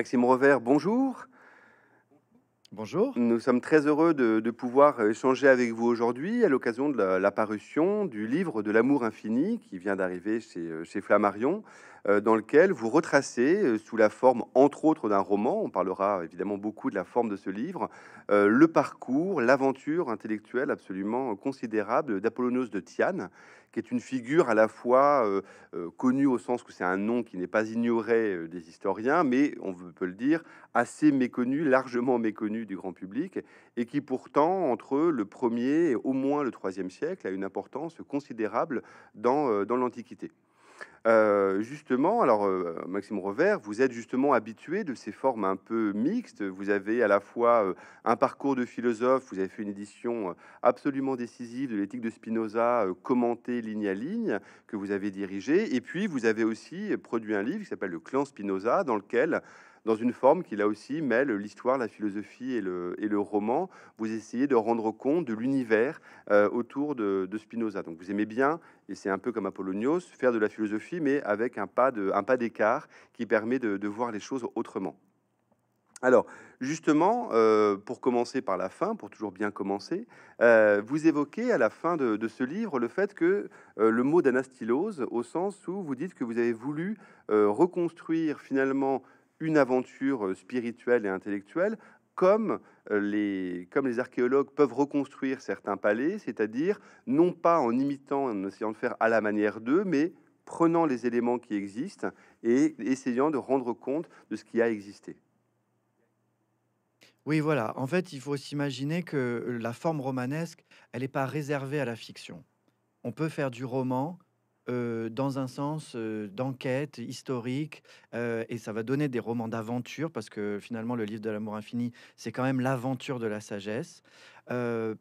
Maxime Revers, bonjour. Bonjour. Nous sommes très heureux de, pouvoir euh, échanger avec vous aujourd'hui à l'occasion de la, parution du livre de l'amour infini qui vient d'arriver chez, euh, Flammarion, euh, dans lequel vous retracez, sous la forme entre autres d'un roman, on parlera évidemment beaucoup de la forme de ce livre, le parcours, l'aventure intellectuelle absolument considérable d'Apollonos de Tiane, qui est une figure à la fois euh, euh, connue au sens que c'est un nom qui n'est pas ignoré euh, des historiens, mais on peut le dire assez méconnu, largement méconnu du grand public, et qui pourtant, entre le premier et au moins le troisième siècle, a une importance considérable dans l'Antiquité. Euh, justement, alors euh, Maxime Revers, vous êtes justement habitué de ces formes un peu mixtes. Vous avez à la fois euh, un parcours de philosophe, vous avez fait une édition absolument décisive de l'éthique de Spinoza, commentée ligne à ligne, que vous avez dirigée. Et puis, vous avez aussi produit un livre qui s'appelle Le clan Spinoza, dans lequel dans une forme qui là aussi mêle l'histoire, la philosophie et le, et le roman. Vous essayez de rendre compte de l'univers euh, autour de, Spinoza. Donc vous aimez bien, et c'est un peu comme Apollonios, faire de la philosophie, mais avec un pas de, un pas d'écart qui permet de, voir les choses autrement. Alors, justement, euh, pour commencer par la fin, pour toujours bien commencer, euh, vous évoquez à la fin de, ce livre le fait que le mot d'anastylose, au sens où vous dites que vous avez voulu reconstruire finalement une aventure euh, spirituelle et intellectuelle, comme euh, les, comme les archéologues peuvent reconstruire certains palais, c'est-à-dire non pas en imitant, en essayant de faire à la manière d'eux, mais prenant les éléments qui existent et essayant de rendre compte de ce qui a existé. Oui, voilà. En fait, il faut s'imaginer que la forme romanesque, elle n'est pas réservée à la fiction. On peut faire du roman, euh, dans un sens euh, d'enquête historique euh, et ça va donner des romans d'aventure parce que finalement le livre de l'amour infini c'est quand même l'aventure de la sagesse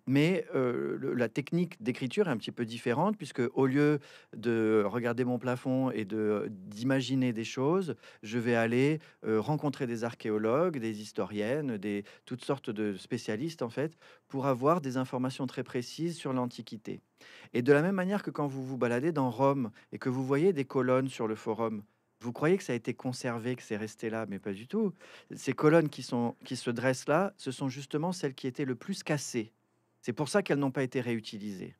mais la technique d'écriture est un petit peu différente, puisque au lieu de regarder mon plafond et d'imaginer des choses, je vais aller rencontrer des archéologues, des historiennes, des, toutes sortes de spécialistes, en fait, pour avoir des informations très précises sur l'Antiquité. Et de la même manière que quand vous vous baladez dans Rome et que vous voyez des colonnes sur le forum, vous croyez que ça a été conservé, que c'est resté là, mais pas du tout. Ces colonnes qui, se dressent là, ce sont justement celles qui étaient le plus cassées. C'est pour ça qu'elles n'ont pas été réutilisées.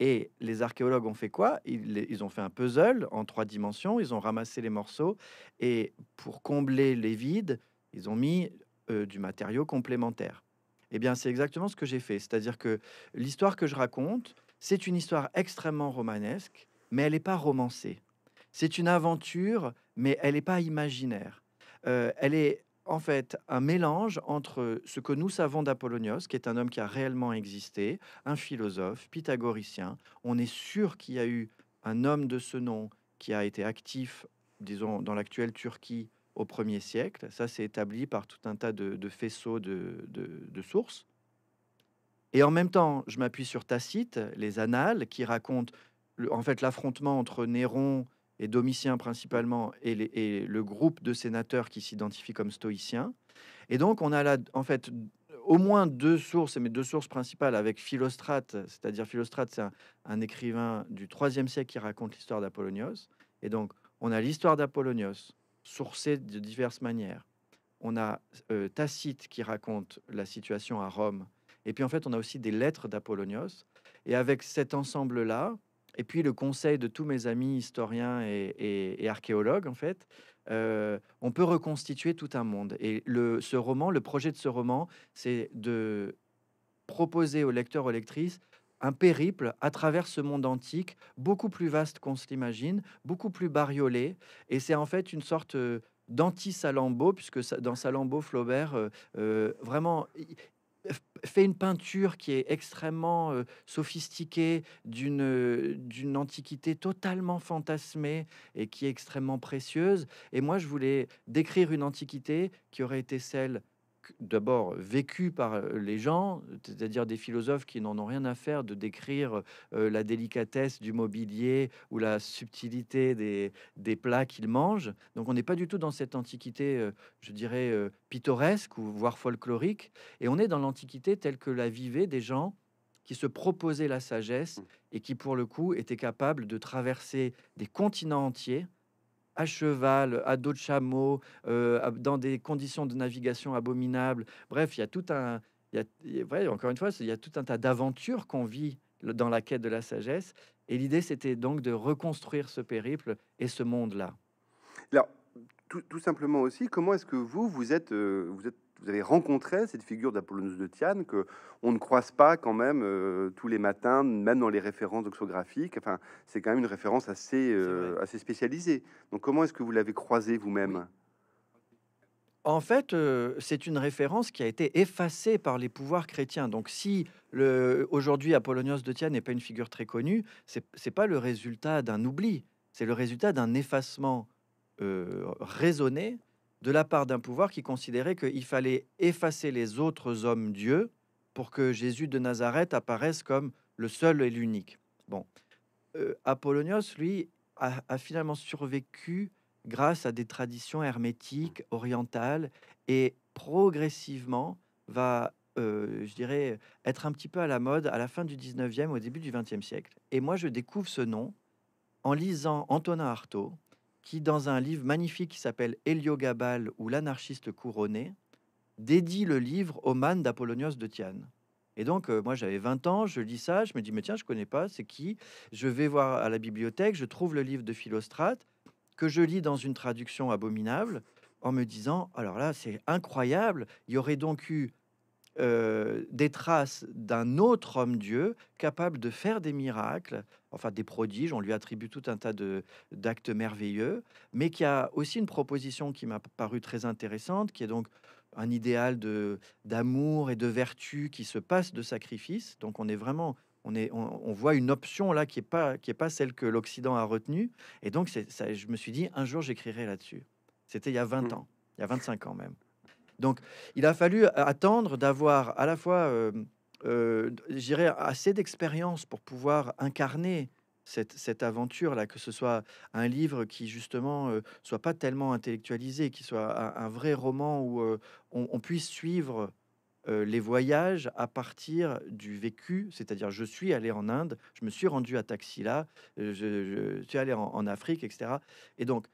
Et les archéologues ont fait quoi ils, ont fait un puzzle en trois dimensions, ils ont ramassé les morceaux, et pour combler les vides, ils ont mis euh, du matériau complémentaire. Eh bien, c'est exactement ce que j'ai fait. C'est-à-dire que l'histoire que je raconte, c'est une histoire extrêmement romanesque, mais elle n'est pas romancée. C'est une aventure, mais elle n'est pas imaginaire. Euh, elle est en fait un mélange entre ce que nous savons d'Apollonios, qui est un homme qui a réellement existé, un philosophe, pythagoricien. On est sûr qu'il y a eu un homme de ce nom qui a été actif, disons, dans l'actuelle Turquie au 1er siècle. Ça, s'est établi par tout un tas de, faisceaux de, de sources. Et en même temps, je m'appuie sur Tacite, les Annales, qui racontent en fait l'affrontement entre Néron et Domitien principalement, et, le groupe de sénateurs qui s'identifient comme stoïciens. Et donc, on a là, en fait, au moins deux sources, et mes deux sources principales avec Philostrate, c'est-à-dire Philostrate, c'est un, écrivain du 3e siècle qui raconte l'histoire d'Apollonios. Et donc, on a l'histoire d'Apollonios, sourcée de diverses manières. On a euh, Tacite qui raconte la situation à Rome. Et puis, en fait, on a aussi des lettres d'Apollonios. Et avec cet ensemble-là, et puis le conseil de tous mes amis historiens et, archéologues, en fait, euh, on peut reconstituer tout un monde. Et le, ce roman, le projet de ce roman, c'est de proposer aux lecteurs, aux lectrices, un périple à travers ce monde antique, beaucoup plus vaste qu'on se l'imagine, beaucoup plus bariolé. Et c'est en fait une sorte euh, d'anti-Salambo, puisque dans Salambo, Flaubert, euh, vraiment, fait une peinture qui est extrêmement euh, sophistiquée, d'une euh, d'une antiquité totalement fantasmée et qui est extrêmement précieuse. Et moi, je voulais décrire une antiquité qui aurait été celle d'abord vécu par euh, les gens, c'est-à-dire des philosophes qui n'en ont rien à faire de décrire euh, la délicatesse du mobilier ou la subtilité des, plats qu'ils mangent. Donc on n'est pas du tout dans cette antiquité, euh, je dirais, pittoresque ou voire folklorique, et on est dans l'antiquité telle que la vivaient des gens qui se proposaient la sagesse mmh. et qui, pour le coup, étaient capables de traverser des continents entiers à cheval, à dos de chameau, euh, dans des conditions de navigation abominables. Bref, il y a tout un, il y a, encore une fois, il y a tout un tas d'aventures qu'on vit dans la quête de la sagesse. Et l'idée, c'était donc de reconstruire ce périple et ce monde-là. Alors, tout, simplement aussi, comment est-ce que vous, vous êtes, euh, vous êtes vous avez rencontré cette figure d'Apollonius de Tiane que on ne croise pas quand même euh, tous les matins, même dans les références oxographiques Enfin, c'est quand même une référence assez, euh, assez spécialisée. Donc, comment est-ce que vous l'avez croisé vous-même En fait, euh, c'est une référence qui a été effacée par les pouvoirs chrétiens. Donc, si aujourd'hui Apollonius de Tiane n'est pas une figure très connue, c'est pas le résultat d'un oubli, c'est le résultat d'un effacement raisonné de la part d'un pouvoir qui considérait qu'il fallait effacer les autres hommes dieux pour que Jésus de Nazareth apparaisse comme le seul et l'unique. Bon, euh, Apollonios, lui, a, finalement survécu grâce à des traditions hermétiques orientales et progressivement va, euh, je dirais, être un petit peu à la mode à la fin du 19e, au début du 20e siècle. Et moi, je découvre ce nom en lisant Antonin Artaud, qui, dans un livre magnifique qui s'appelle Héliogabale ou l'anarchiste couronné, dédie le livre au man d'Apollonios de Tiane. Et donc, euh, moi, j'avais 20 ans, je lis ça, je me dis, mais tiens, je connais pas, c'est qui Je vais voir à la bibliothèque, je trouve le livre de Philostrate, que je lis dans une traduction abominable, en me disant, alors là, c'est incroyable, il y aurait donc eu euh, des traces d'un autre homme-dieu capable de faire des miracles, enfin des prodiges, on lui attribue tout un tas d'actes merveilleux, mais qui a aussi une proposition qui m'a paru très intéressante, qui est donc un idéal de d'amour et de vertu qui se passe de sacrifice. Donc on est vraiment on, est, on, voit une option là qui n'est pas, qui est pas celle que l'Occident a retenue. Et donc, ça, je me suis dit, un jour, j'écrirai là-dessus. C'était il y a 20 mmh. ans, il y a 25 ans même. Donc, il a fallu attendre d'avoir à la fois, euh, euh assez d'expérience pour pouvoir incarner cette, cette aventure-là, que ce soit un livre qui, justement, ne euh, soit pas tellement intellectualisé, qui soit un, vrai roman où euh, on, puisse suivre les voyages à partir du vécu, c'est-à-dire je suis allé en Inde, je me suis rendu à Taxila, je, suis allé en, en, Afrique, etc. Et donc,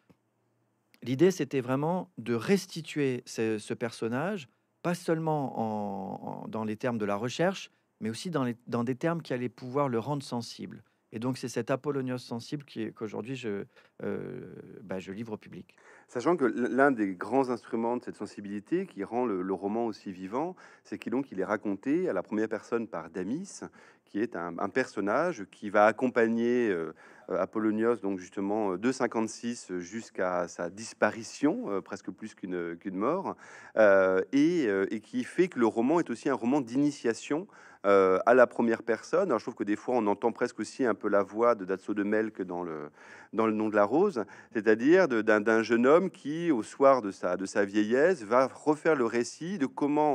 L'idée, c'était vraiment de restituer ce, personnage, pas seulement dans les termes de la recherche, mais aussi dans, des termes qui allaient pouvoir le rendre sensible. Et donc, c'est cet Apollonios sensible qu'aujourd'hui, euh, bah, je, livre au public. Sachant que l'un des grands instruments de cette sensibilité qui rend le, roman aussi vivant, c'est qu'il est raconté à la première personne par Damis, qui est un, personnage qui va accompagner euh, Apollonios, donc justement euh, de 56 jusqu'à sa disparition, euh, presque plus qu'une mort, et, qui fait que le roman est aussi un roman d'initiation. à la première personne. Alors, je trouve que des fois, on entend presque aussi un peu la voix de Datso de Melk dans le, dans le nom de la rose, c'est-à-dire d'un jeune homme qui, au soir de sa, de sa vieillesse, va refaire le récit de comment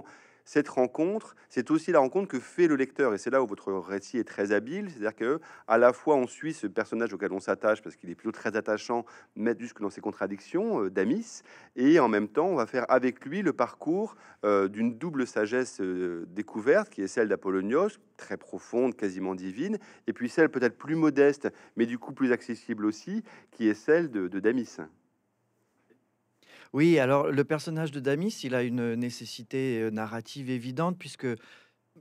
cette rencontre, c'est aussi la rencontre que fait le lecteur. Et c'est là où votre récit est très habile. C'est-à-dire que à la fois on suit ce personnage auquel on s'attache parce qu'il est plutôt très attachant, mais jusque dans ses contradictions euh, d'Amis, et en même temps on va faire avec lui le parcours euh, d'une double sagesse euh, découverte qui est celle d'Apollonios, très profonde, quasiment divine, et puis celle peut-être plus modeste, mais du coup plus accessible aussi, qui est celle de Damis. Oui, alors le personnage de Damis, il a une nécessité narrative évidente, puisque,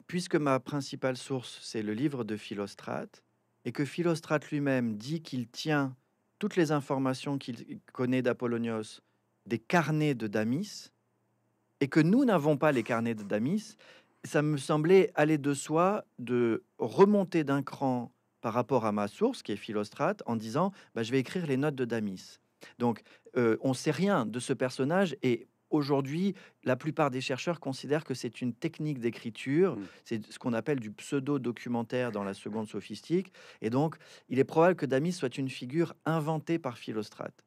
puisque ma principale source, c'est le livre de Philostrate, et que Philostrate lui-même dit qu'il tient toutes les informations qu'il connaît d'Apollonios des carnets de Damis, et que nous n'avons pas les carnets de Damis, ça me semblait aller de soi de remonter d'un cran par rapport à ma source, qui est Philostrate, en disant bah, je vais écrire les notes de Damis. Donc, euh, on ne sait rien de ce personnage et Aujourd'hui, la plupart des chercheurs considèrent que c'est une technique d'écriture, hmm. c'est ce qu'on appelle du pseudo-documentaire dans la seconde sophistique, et donc il est probable que Damis soit une figure inventée par Philostrate.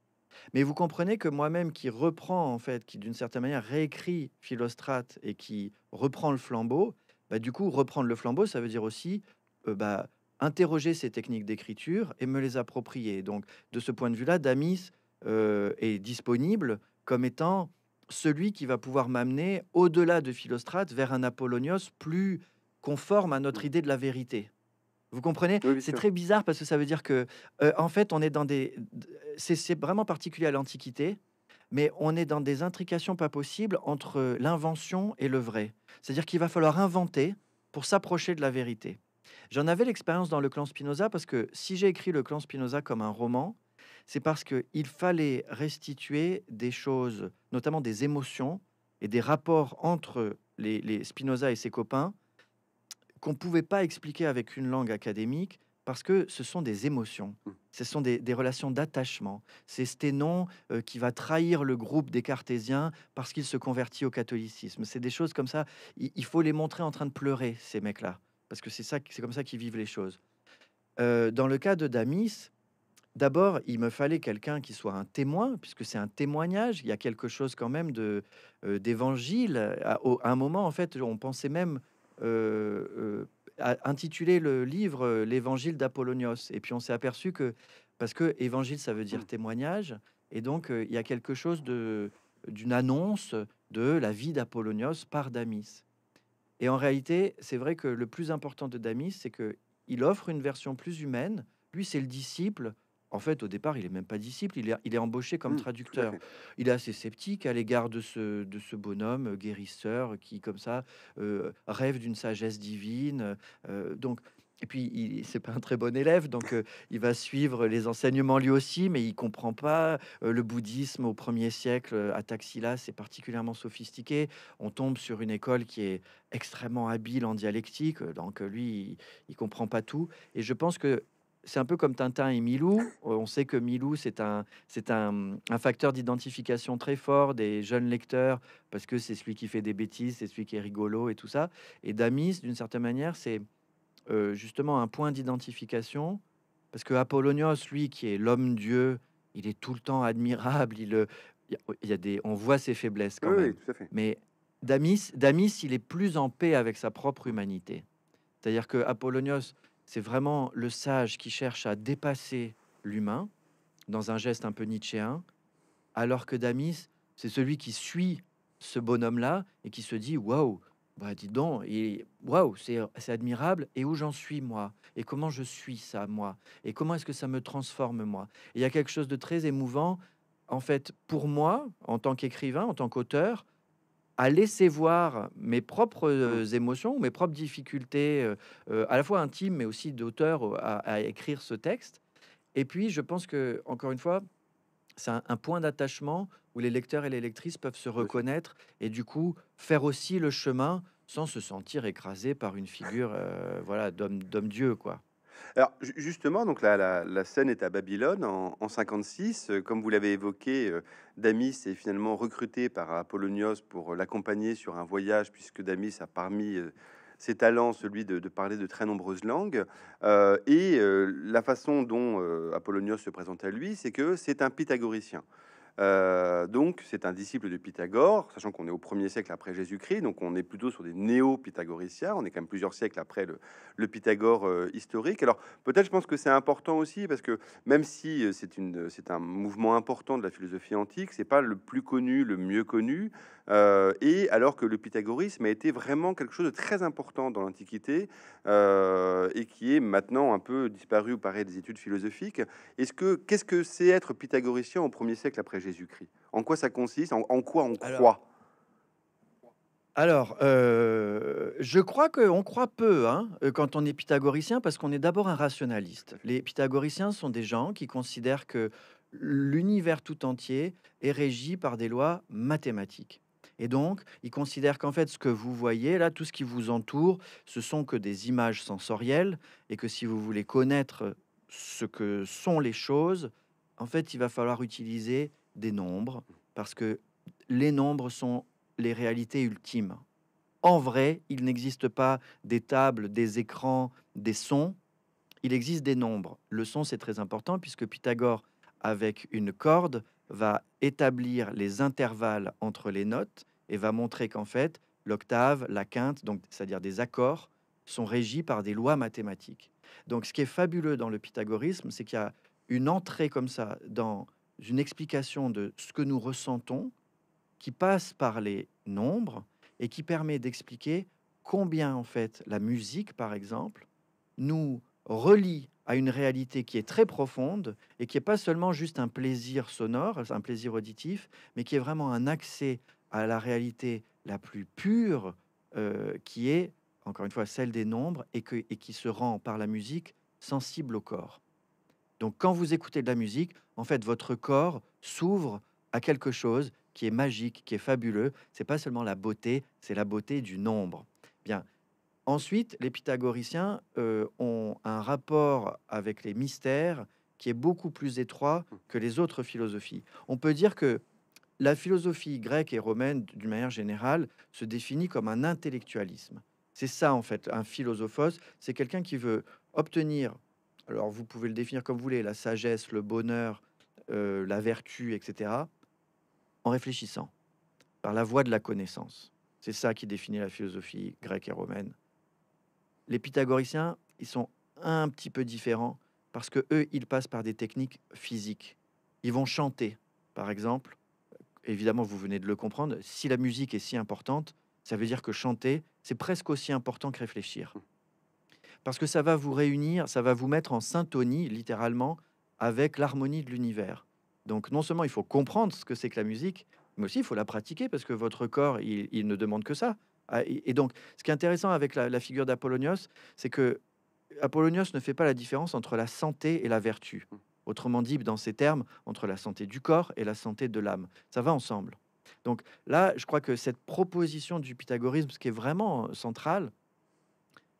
Mais vous comprenez que moi-même qui reprend en fait, qui d'une certaine manière réécrit Philostrate et qui reprend le flambeau, bah, du coup reprendre le flambeau, ça veut dire aussi euh, bah, interroger ces techniques d'écriture et me les approprier. Donc de ce point de vue-là, Damis euh, est disponible comme étant celui qui va pouvoir m'amener au-delà de Philostrate vers un Apollonios plus conforme à notre idée de la vérité. Vous comprenez C'est très bizarre parce que ça veut dire que, euh, en fait, on est dans des. C'est vraiment particulier à l'Antiquité, mais on est dans des intrications pas possibles entre l'invention et le vrai. C'est-à-dire qu'il va falloir inventer pour s'approcher de la vérité. J'en avais l'expérience dans le clan Spinoza parce que si j'ai écrit le clan Spinoza comme un roman, c'est parce qu'il fallait restituer des choses, notamment des émotions et des rapports entre les, Spinoza et ses copains, qu'on ne pouvait pas expliquer avec une langue académique, parce que ce sont des émotions, mmh. ce sont des, relations d'attachement. C'est Sténon euh, qui va trahir le groupe des cartésiens parce qu'il se convertit au catholicisme. C'est des choses comme ça. Il, faut les montrer en train de pleurer, ces mecs-là, parce que c'est comme ça qu'ils vivent les choses. Euh, dans le cas de Damis, D'abord, il me fallait quelqu'un qui soit un témoin, puisque c'est un témoignage. Il y a quelque chose quand même d'évangile. À, un moment, en fait, on pensait même euh, intituler le livre l'Évangile d'Apollonios. Et puis on s'est aperçu que parce que évangile, ça veut dire mmh. témoignage, et donc il y a quelque chose d'une annonce de la vie d'Apollonios par Damis. Et en réalité, c'est vrai que le plus important de Damis, c'est qu'il offre une version plus humaine. Lui, c'est le disciple, en fait, au départ, il est même pas disciple, il est, embauché comme mmh, traducteur. Il est assez sceptique à l'égard de ce, de ce bonhomme euh, guérisseur qui, comme ça, euh, rêve d'une sagesse divine. Euh, donc, et puis, il c'est pas un très bon élève, donc il va suivre les enseignements lui aussi, mais il comprend pas le bouddhisme au premier siècle à Taxila, c'est particulièrement sophistiqué. On tombe sur une école qui est extrêmement habile en dialectique, donc lui, il, il comprend pas tout. Et je pense que c'est un peu comme Tintin et Milou. Euh, on sait que Milou, c'est un, c'est un, facteur d'identification très fort des jeunes lecteurs parce que c'est celui qui fait des bêtises, c'est celui qui est rigolo et tout ça. Et Damis, d'une certaine manière, c'est euh, justement un point d'identification parce que Apollonios, lui, qui est l'homme-dieu, il est tout le temps admirable. Il, il y des, on voit ses faiblesses quand même. tout à fait. Mais Damis, Damis, il est plus en paix avec sa propre humanité. C'est-à-dire que Apollonios c'est vraiment le sage qui cherche à dépasser l'humain dans un geste un peu nietzschéen, alors que Damis, c'est celui qui suit ce bonhomme-là et qui se dit waouh, bah dis donc, et waouh, c'est, c'est admirable. Et où j'en suis moi Et comment je suis ça moi Et comment est-ce que ça me transforme moi Il y a quelque chose de très émouvant en fait pour moi en tant qu'écrivain, en tant qu'auteur, à laisser voir mes propres mmh. euh, émotions, mes propres difficultés, euh, euh, à la fois intimes, mais aussi d'auteur, à, écrire ce texte. Et puis, je pense que, encore une fois, c'est un, point d'attachement où les lecteurs et les lectrices peuvent se reconnaître et du coup faire aussi le chemin sans se sentir écrasé par une figure voilà d'homme d'homme Dieu quoi. Alors justement, donc la, scène est à Babylone en, 56. Euh, comme vous l'avez évoqué, euh, Damis est finalement recruté par Apollonios pour euh, l'accompagner sur un voyage, puisque Damis a parmi ses talents celui de, parler de très nombreuses langues. et la façon dont Apollonios se présente à lui, c'est que c'est un pythagoricien. Euh, donc, c'est un disciple de Pythagore, sachant qu'on est au 1er siècle après Jésus-Christ, donc on est plutôt sur des néo-pythagoriciens, on est quand même plusieurs siècles après le, Pythagore euh, historique. Alors, peut-être je pense que c'est important aussi, parce que même si euh, c'est un mouvement important de la philosophie antique, c'est pas le plus connu, le mieux connu, et alors que le pythagorisme a été vraiment quelque chose de très important dans l'Antiquité, et qui est maintenant un peu disparu ou paraît des études philosophiques, est-ce que qu'est-ce que c'est être pythagoricien au 1er siècle après Jésus Jésus-Christ En quoi ça consiste en, quoi on croit alors, euh, je crois qu'on croit peu hein, quand on est pythagoricien, parce qu'on est d'abord un rationaliste. Les pythagoriciens sont des gens qui considèrent que l'univers tout entier est régi par des lois mathématiques. Et donc, ils considèrent qu'en fait, ce que vous voyez là, tout ce qui vous entoure, ce sont que des images sensorielles, et que si vous voulez connaître ce que sont les choses, en fait, il va falloir utiliser des nombres, parce que les nombres sont les réalités ultimes. En vrai, il n'existe pas des tables, des écrans, des sons, il existe des nombres. Le son, c'est très important, puisque Pythagore, avec une corde, va établir les intervalles entre les notes et va montrer qu'en fait, l'octave, la quinte, donc c'est-à-dire des accords, sont régis par des lois mathématiques. Donc ce qui est fabuleux dans le pythagorisme, c'est qu'il y a une entrée comme ça dans une explication de ce que nous ressentons qui passe par les nombres et qui permet d'expliquer combien en fait la musique, par exemple, nous relie à une réalité qui est très profonde et qui n'est pas seulement juste un plaisir sonore, un plaisir auditif, mais qui est vraiment un accès à la réalité la plus pure, euh, qui est, encore une fois, celle des nombres et, que, et qui se rend par la musique sensible au corps. Donc quand vous écoutez de la musique, en fait, votre corps s'ouvre à quelque chose qui est magique, qui est fabuleux. C'est pas seulement la beauté, c'est la beauté du nombre. Bien. Ensuite, les pythagoriciens euh, ont un rapport avec les mystères qui est beaucoup plus étroit que les autres philosophies. On peut dire que la philosophie grecque et romaine, d'une manière générale, se définit comme un intellectualisme. C'est ça, en fait, un philosophos, c'est quelqu'un qui veut obtenir alors vous pouvez le définir comme vous voulez, la sagesse, le bonheur, euh, la vertu, etc., en réfléchissant, par la voie de la connaissance. C'est ça qui définit la philosophie grecque et romaine. Les pythagoriciens, ils sont un petit peu différents parce que eux, ils passent par des techniques physiques. Ils vont chanter, par exemple. Évidemment, vous venez de le comprendre. Si la musique est si importante, ça veut dire que chanter, c'est presque aussi important que réfléchir parce que ça va vous réunir, ça va vous mettre en syntonie, littéralement, avec l'harmonie de l'univers. Donc non seulement il faut comprendre ce que c'est que la musique, mais aussi il faut la pratiquer, parce que votre corps, il, ne demande que ça. Ah, et donc, ce qui est intéressant avec la, figure d'Apollonios, c'est que Apollonios ne fait pas la différence entre la santé et la vertu. Hmm. Autrement dit, dans ces termes, entre la santé du corps et la santé de l'âme. Ça va ensemble. Donc là, je crois que cette proposition du pythagorisme, ce qui est vraiment euh, central,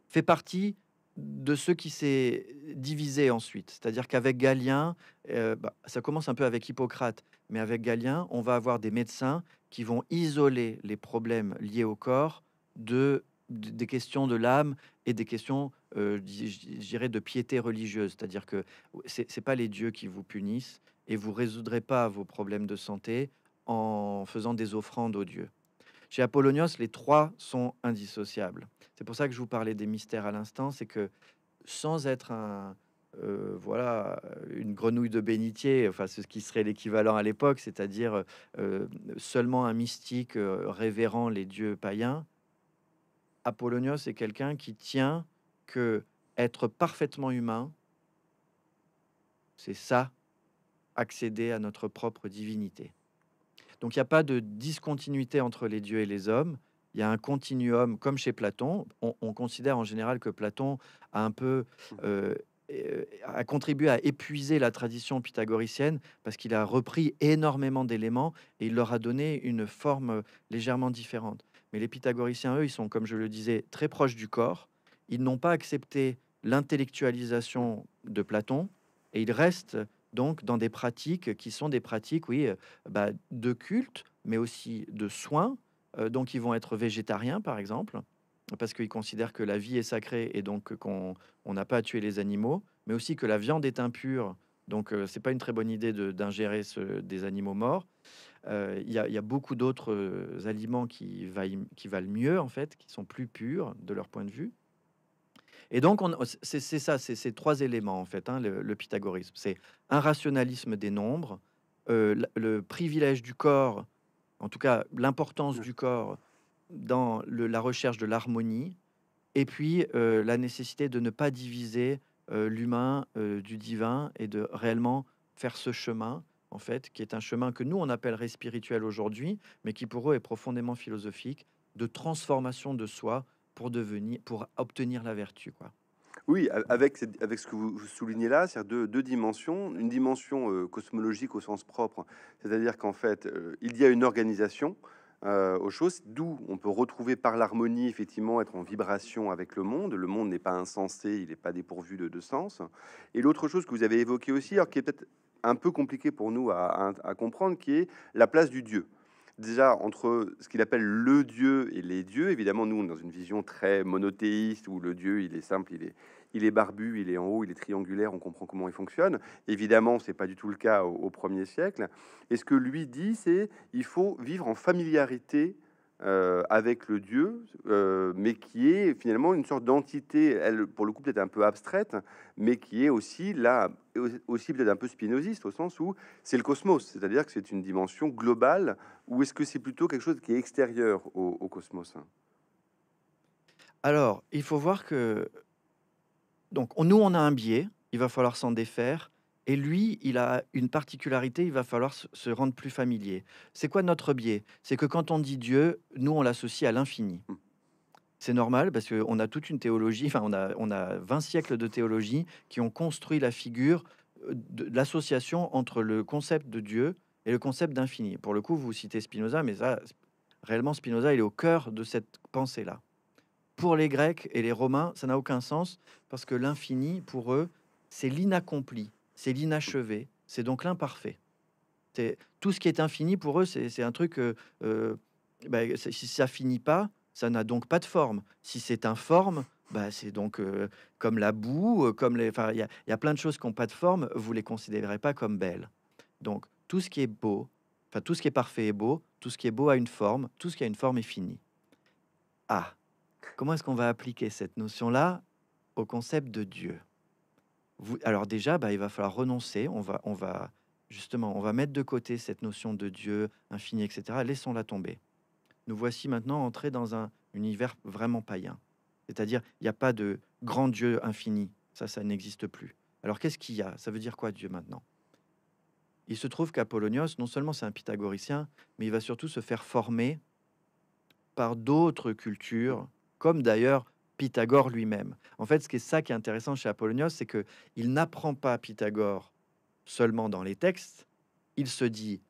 fait partie de ceux qui s'est divisé ensuite. C'est-à-dire qu'avec Galien, euh, bah, ça commence un peu avec Hippocrate, mais avec Galien, on va avoir des médecins qui vont isoler les problèmes liés au corps de, des questions de l'âme et des questions, euh, de piété religieuse. C'est-à-dire que c'est n'est pas les dieux qui vous punissent et vous résoudrez pas vos problèmes de santé en faisant des offrandes aux dieux. Chez Apollonios, les trois sont indissociables. C'est pour ça que je vous parlais des mystères à l'instant, c'est que sans être un, euh, voilà, une grenouille de bénitier, enfin ce qui serait l'équivalent à l'époque, c'est-à-dire euh, seulement un mystique euh, révérant les dieux païens, Apollonios est quelqu'un qui tient que être parfaitement humain, c'est ça, accéder à notre propre divinité. Donc il n'y a pas de discontinuité entre les dieux et les hommes. Il y a un continuum, comme chez Platon. On, considère en général que Platon a un peu mmh. euh, a contribué à épuiser la tradition pythagoricienne parce qu'il a repris énormément d'éléments et il leur a donné une forme légèrement différente. Mais les pythagoriciens, eux, ils sont, comme je le disais, très proches du corps. Ils n'ont pas accepté l'intellectualisation de Platon et ils restent donc dans des pratiques qui sont des pratiques, oui, euh, bah, de culte, mais aussi de soins. Euh, donc, ils vont être végétariens, par exemple, parce qu'ils considèrent que la vie est sacrée et donc qu'on n'a pas à tuer les animaux, mais aussi que la viande est impure. Donc, ce euh, c'est pas une très bonne idée d'ingérer des animaux morts. Il y, a beaucoup d'autres aliments qui valent mieux, en fait, qui sont plus purs de leur point de vue. Et donc, oh, c'est ça, c'est ces trois éléments, en fait, hein, le, pythagorisme. C'est un rationalisme des nombres, euh, le privilège du corps, en tout cas l'importance mmh. du corps dans la recherche de l'harmonie, et puis euh, la nécessité de ne pas diviser euh, l'humain du divin et de réellement faire ce chemin, en fait, qui est un chemin que nous, on appellerait spirituel aujourd'hui, mais qui pour eux est profondément philosophique, de transformation de soi pour devenir, pour obtenir la vertu, quoi. Oui, avec, avec ce que vous soulignez là, c'est deux, deux dimensions. Une dimension euh, cosmologique au sens propre, c'est-à-dire qu'en fait, euh, il y a une organisation euh, aux choses, d'où on peut retrouver par l'harmonie, effectivement, être en vibration avec le monde. Le monde n'est pas insensé, il n'est pas dépourvu de, de sens. Et l'autre chose que vous avez évoquée aussi, alors qui est peut-être un peu compliqué pour nous à comprendre, qui est la place du Dieu déjà entre ce qu'il appelle le Dieu et les dieux. Évidemment, nous, on dans une vision très monothéiste où le Dieu, il est simple, il est, il est barbu, il est en haut, il est triangulaire, on comprend comment il fonctionne. Évidemment, ce c'est pas du tout le cas au, au premier siècle. Et ce que lui dit, c'est il faut vivre en familiarité euh, avec le Dieu, euh, mais qui est finalement une sorte d'entité, elle pour le coup peut-être un peu abstraite, mais qui est aussi là, aussi peut-être un peu spinoziste au sens où c'est le cosmos, c'est-à-dire que c'est une dimension globale, ou est-ce que c'est plutôt quelque chose qui est extérieur au, cosmos hein Alors, il faut voir que donc nous on a un biais, il va falloir s'en défaire. Et lui, il a une particularité, il va falloir se rendre plus familier. C'est quoi notre biais C'est que quand on dit Dieu, nous, on l'associe à l'infini. Hmm. C'est normal parce qu'on a toute une théologie, enfin, on a, 20 siècles de théologie qui ont construit la figure euh, de, l'association entre le concept de Dieu et le concept d'infini. Pour le coup, vous citez Spinoza, mais ça, réellement, Spinoza, il est au cœur de cette pensée-là. Pour les Grecs et les Romains, ça n'a aucun sens parce que l'infini, pour eux, c'est l'inaccompli c'est l'inachevé, c'est donc l'imparfait. tout ce qui est infini pour eux, c'est un truc. Euh, euh, bah, si ça finit pas, ça n'a donc pas de forme. Si c'est informe, bah, c'est donc euh, comme la boue, comme les. Enfin, il y, a plein de choses qui n'ont pas de forme. Vous les considérez pas comme belles. Donc tout ce qui est beau, enfin tout ce qui est parfait est beau. Tout ce qui est beau a une forme. Tout ce qui a une forme est fini. Ah, comment est-ce qu'on va appliquer cette notion-là au concept de Dieu alors déjà, bah, il va falloir renoncer. On va, on va justement, on va mettre de côté cette notion de Dieu infini, etc. Laissons-la tomber. Nous voici maintenant entrés dans un univers vraiment païen. C'est-à-dire, il n'y a pas de grand Dieu infini. Ça, ça n'existe plus. Alors qu'est-ce qu'il y a Ça veut dire quoi Dieu maintenant Il se trouve qu'Apollonios, non seulement c'est un pythagoricien, mais il va surtout se faire former par d'autres cultures, comme d'ailleurs Pythagore lui-même. En fait, ce qui est ça qui est intéressant chez Apollonios, c'est que il n'apprend pas Pythagore seulement dans les textes. Il se dit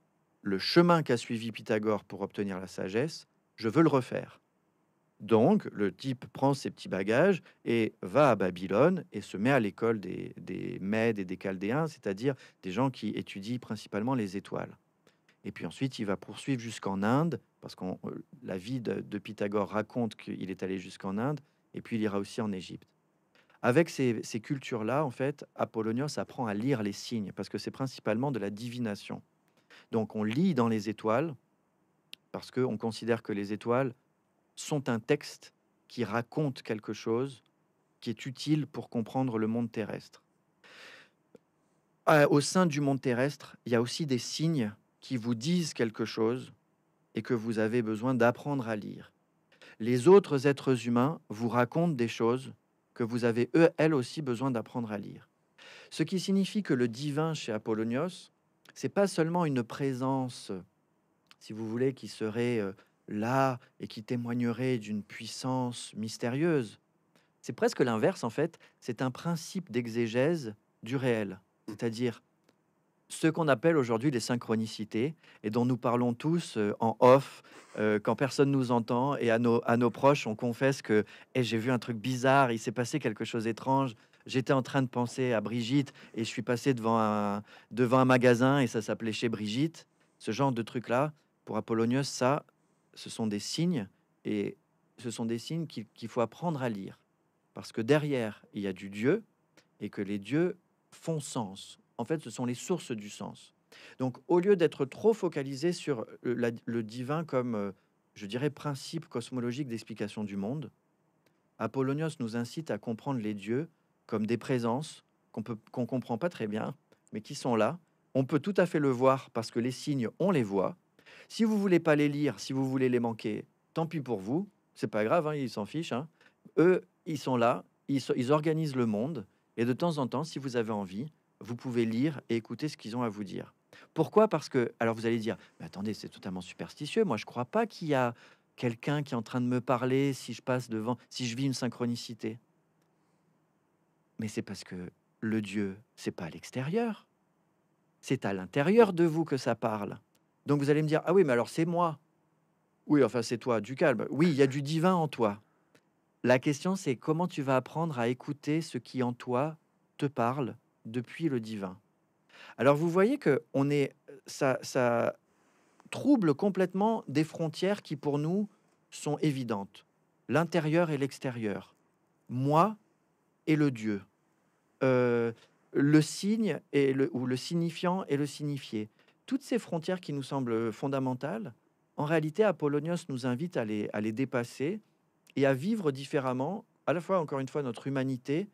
le chemin qu'a suivi Pythagore pour obtenir la sagesse, je veux le refaire. Donc, le type prend ses petits bagages et va à Babylone et se met à l'école des, des Mèdes et des Chaldéens, c'est-à-dire des gens qui étudient principalement les étoiles. Et puis ensuite, il va poursuivre jusqu'en Inde, parce que euh, la vie de Pythagore raconte qu'il est allé jusqu'en Inde et puis il ira aussi en Égypte. Avec ces, cultures-là, en fait, Apollonios apprend à lire les signes, parce que c'est principalement de la divination. Donc on lit dans les étoiles, parce qu'on considère que les étoiles sont un texte qui raconte quelque chose qui est utile pour comprendre le monde terrestre. Euh, au sein du monde terrestre, il y a aussi des signes qui vous disent quelque chose et que vous avez besoin d'apprendre à lire les autres êtres humains vous racontent des choses que vous avez, eux, elles aussi, besoin d'apprendre à lire. Ce qui signifie que le divin chez Apollonios, c'est pas seulement une présence, si vous voulez, qui serait euh, là et qui témoignerait d'une puissance mystérieuse. C'est presque l'inverse, en fait. C'est un principe d'exégèse du réel, c'est-à-dire ce qu'on appelle aujourd'hui les synchronicités et dont nous parlons tous euh, en off euh, quand personne nous entend et à nos, à nos proches on confesse que eh, j'ai vu un truc bizarre, il s'est passé quelque chose d'étrange, j'étais en train de penser à Brigitte et je suis passé devant un, devant un magasin et ça s'appelait chez Brigitte. Ce genre de truc-là, pour Apollonius, ça, ce sont des signes et ce sont des signes qu'il faut apprendre à lire. Parce que derrière, il y a du Dieu et que les dieux font sens, en fait, ce sont les sources du sens. Donc, au lieu d'être trop focalisé sur euh, le, divin comme, euh, je dirais, principe cosmologique d'explication du monde, Apollonios nous incite à comprendre les dieux comme des présences qu'on ne comprend pas très bien, mais qui sont là. On peut tout à fait le voir parce que les signes, on les voit. Si vous voulez pas les lire, si vous voulez les manquer, tant pis pour vous. C'est pas grave, hein, ils s'en fichent. Hein. Eux, ils sont là, ils organisent le monde. Et de temps en temps, si vous avez envie, vous pouvez lire et écouter ce qu'ils ont à vous dire. Pourquoi Parce que, alors vous allez dire, mais attendez, c'est totalement superstitieux, moi je ne crois pas qu'il y a quelqu'un qui est en train de me parler si je passe devant, si je vis une synchronicité. Mais c'est parce que le Dieu, c'est pas à l'extérieur, c'est à l'intérieur de vous que ça parle. Donc vous allez me dire, ah oui, mais alors c'est moi. Oui, enfin c'est toi, du calme. Oui, il y a du divin en toi. La question, c'est comment tu vas apprendre à écouter ce qui en toi te parle depuis le divin. Alors vous voyez que on est, ça, trouble complètement des frontières qui pour nous sont évidentes, l'intérieur et l'extérieur, moi et le Dieu, euh, le signe et le, ou le signifiant et le signifié. Toutes ces frontières qui nous semblent fondamentales, en réalité, Apollonios nous invite à les, à les dépasser et à vivre différemment, à la fois, encore une fois, notre humanité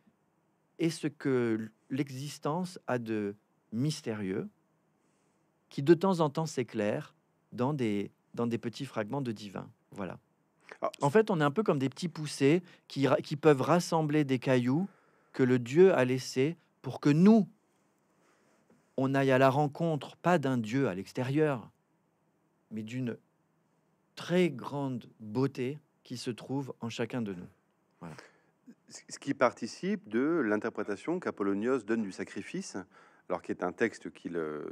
et ce que l'existence a de mystérieux qui de temps en temps s'éclaire dans des, dans des petits fragments de divin. Voilà. Ah, en fait, on est un peu comme des petits poussés qui, qui peuvent rassembler des cailloux que le Dieu a laissés pour que nous, on aille à la rencontre, pas d'un Dieu à l'extérieur, mais d'une très grande beauté qui se trouve en chacun de nous. Voilà. Ce qui participe de l'interprétation qu'Apollonios donne du sacrifice, alors qui est un texte qu'il euh,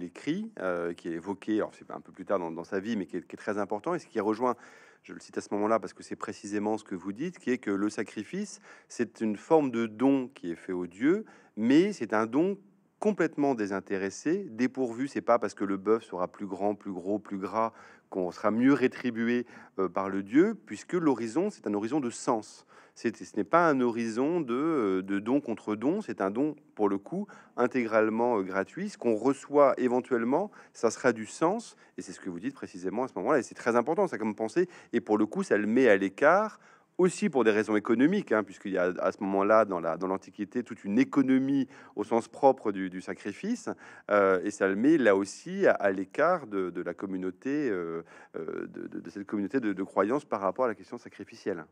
écrit, euh, qui est évoqué, alors c'est un peu plus tard dans, sa vie, mais qui est, qui est, très important, et ce qui rejoint, je le cite à ce moment-là parce que c'est précisément ce que vous dites, qui est que le sacrifice, c'est une forme de don qui est fait au Dieu, mais c'est un don complètement désintéressé, dépourvu. C'est pas parce que le bœuf sera plus grand, plus gros, plus gras qu'on sera mieux rétribué euh, par le Dieu, puisque l'horizon, c'est un horizon de sens. Ce n'est pas un horizon euh, de, don contre don, c'est un don, pour le coup, intégralement euh, gratuit. Ce qu'on reçoit éventuellement, ça sera du sens, et c'est ce que vous dites précisément à ce moment-là, et c'est très important, ça comme penser, et pour le coup, ça le met à l'écart aussi pour des raisons économiques, hein, puisqu'il y a à ce moment-là, dans l'Antiquité, la, dans toute une économie au sens propre du, sacrifice, euh, et ça le met là aussi à, l'écart de, la communauté, euh, euh, de, cette communauté de, croyances par rapport à la question sacrificielle.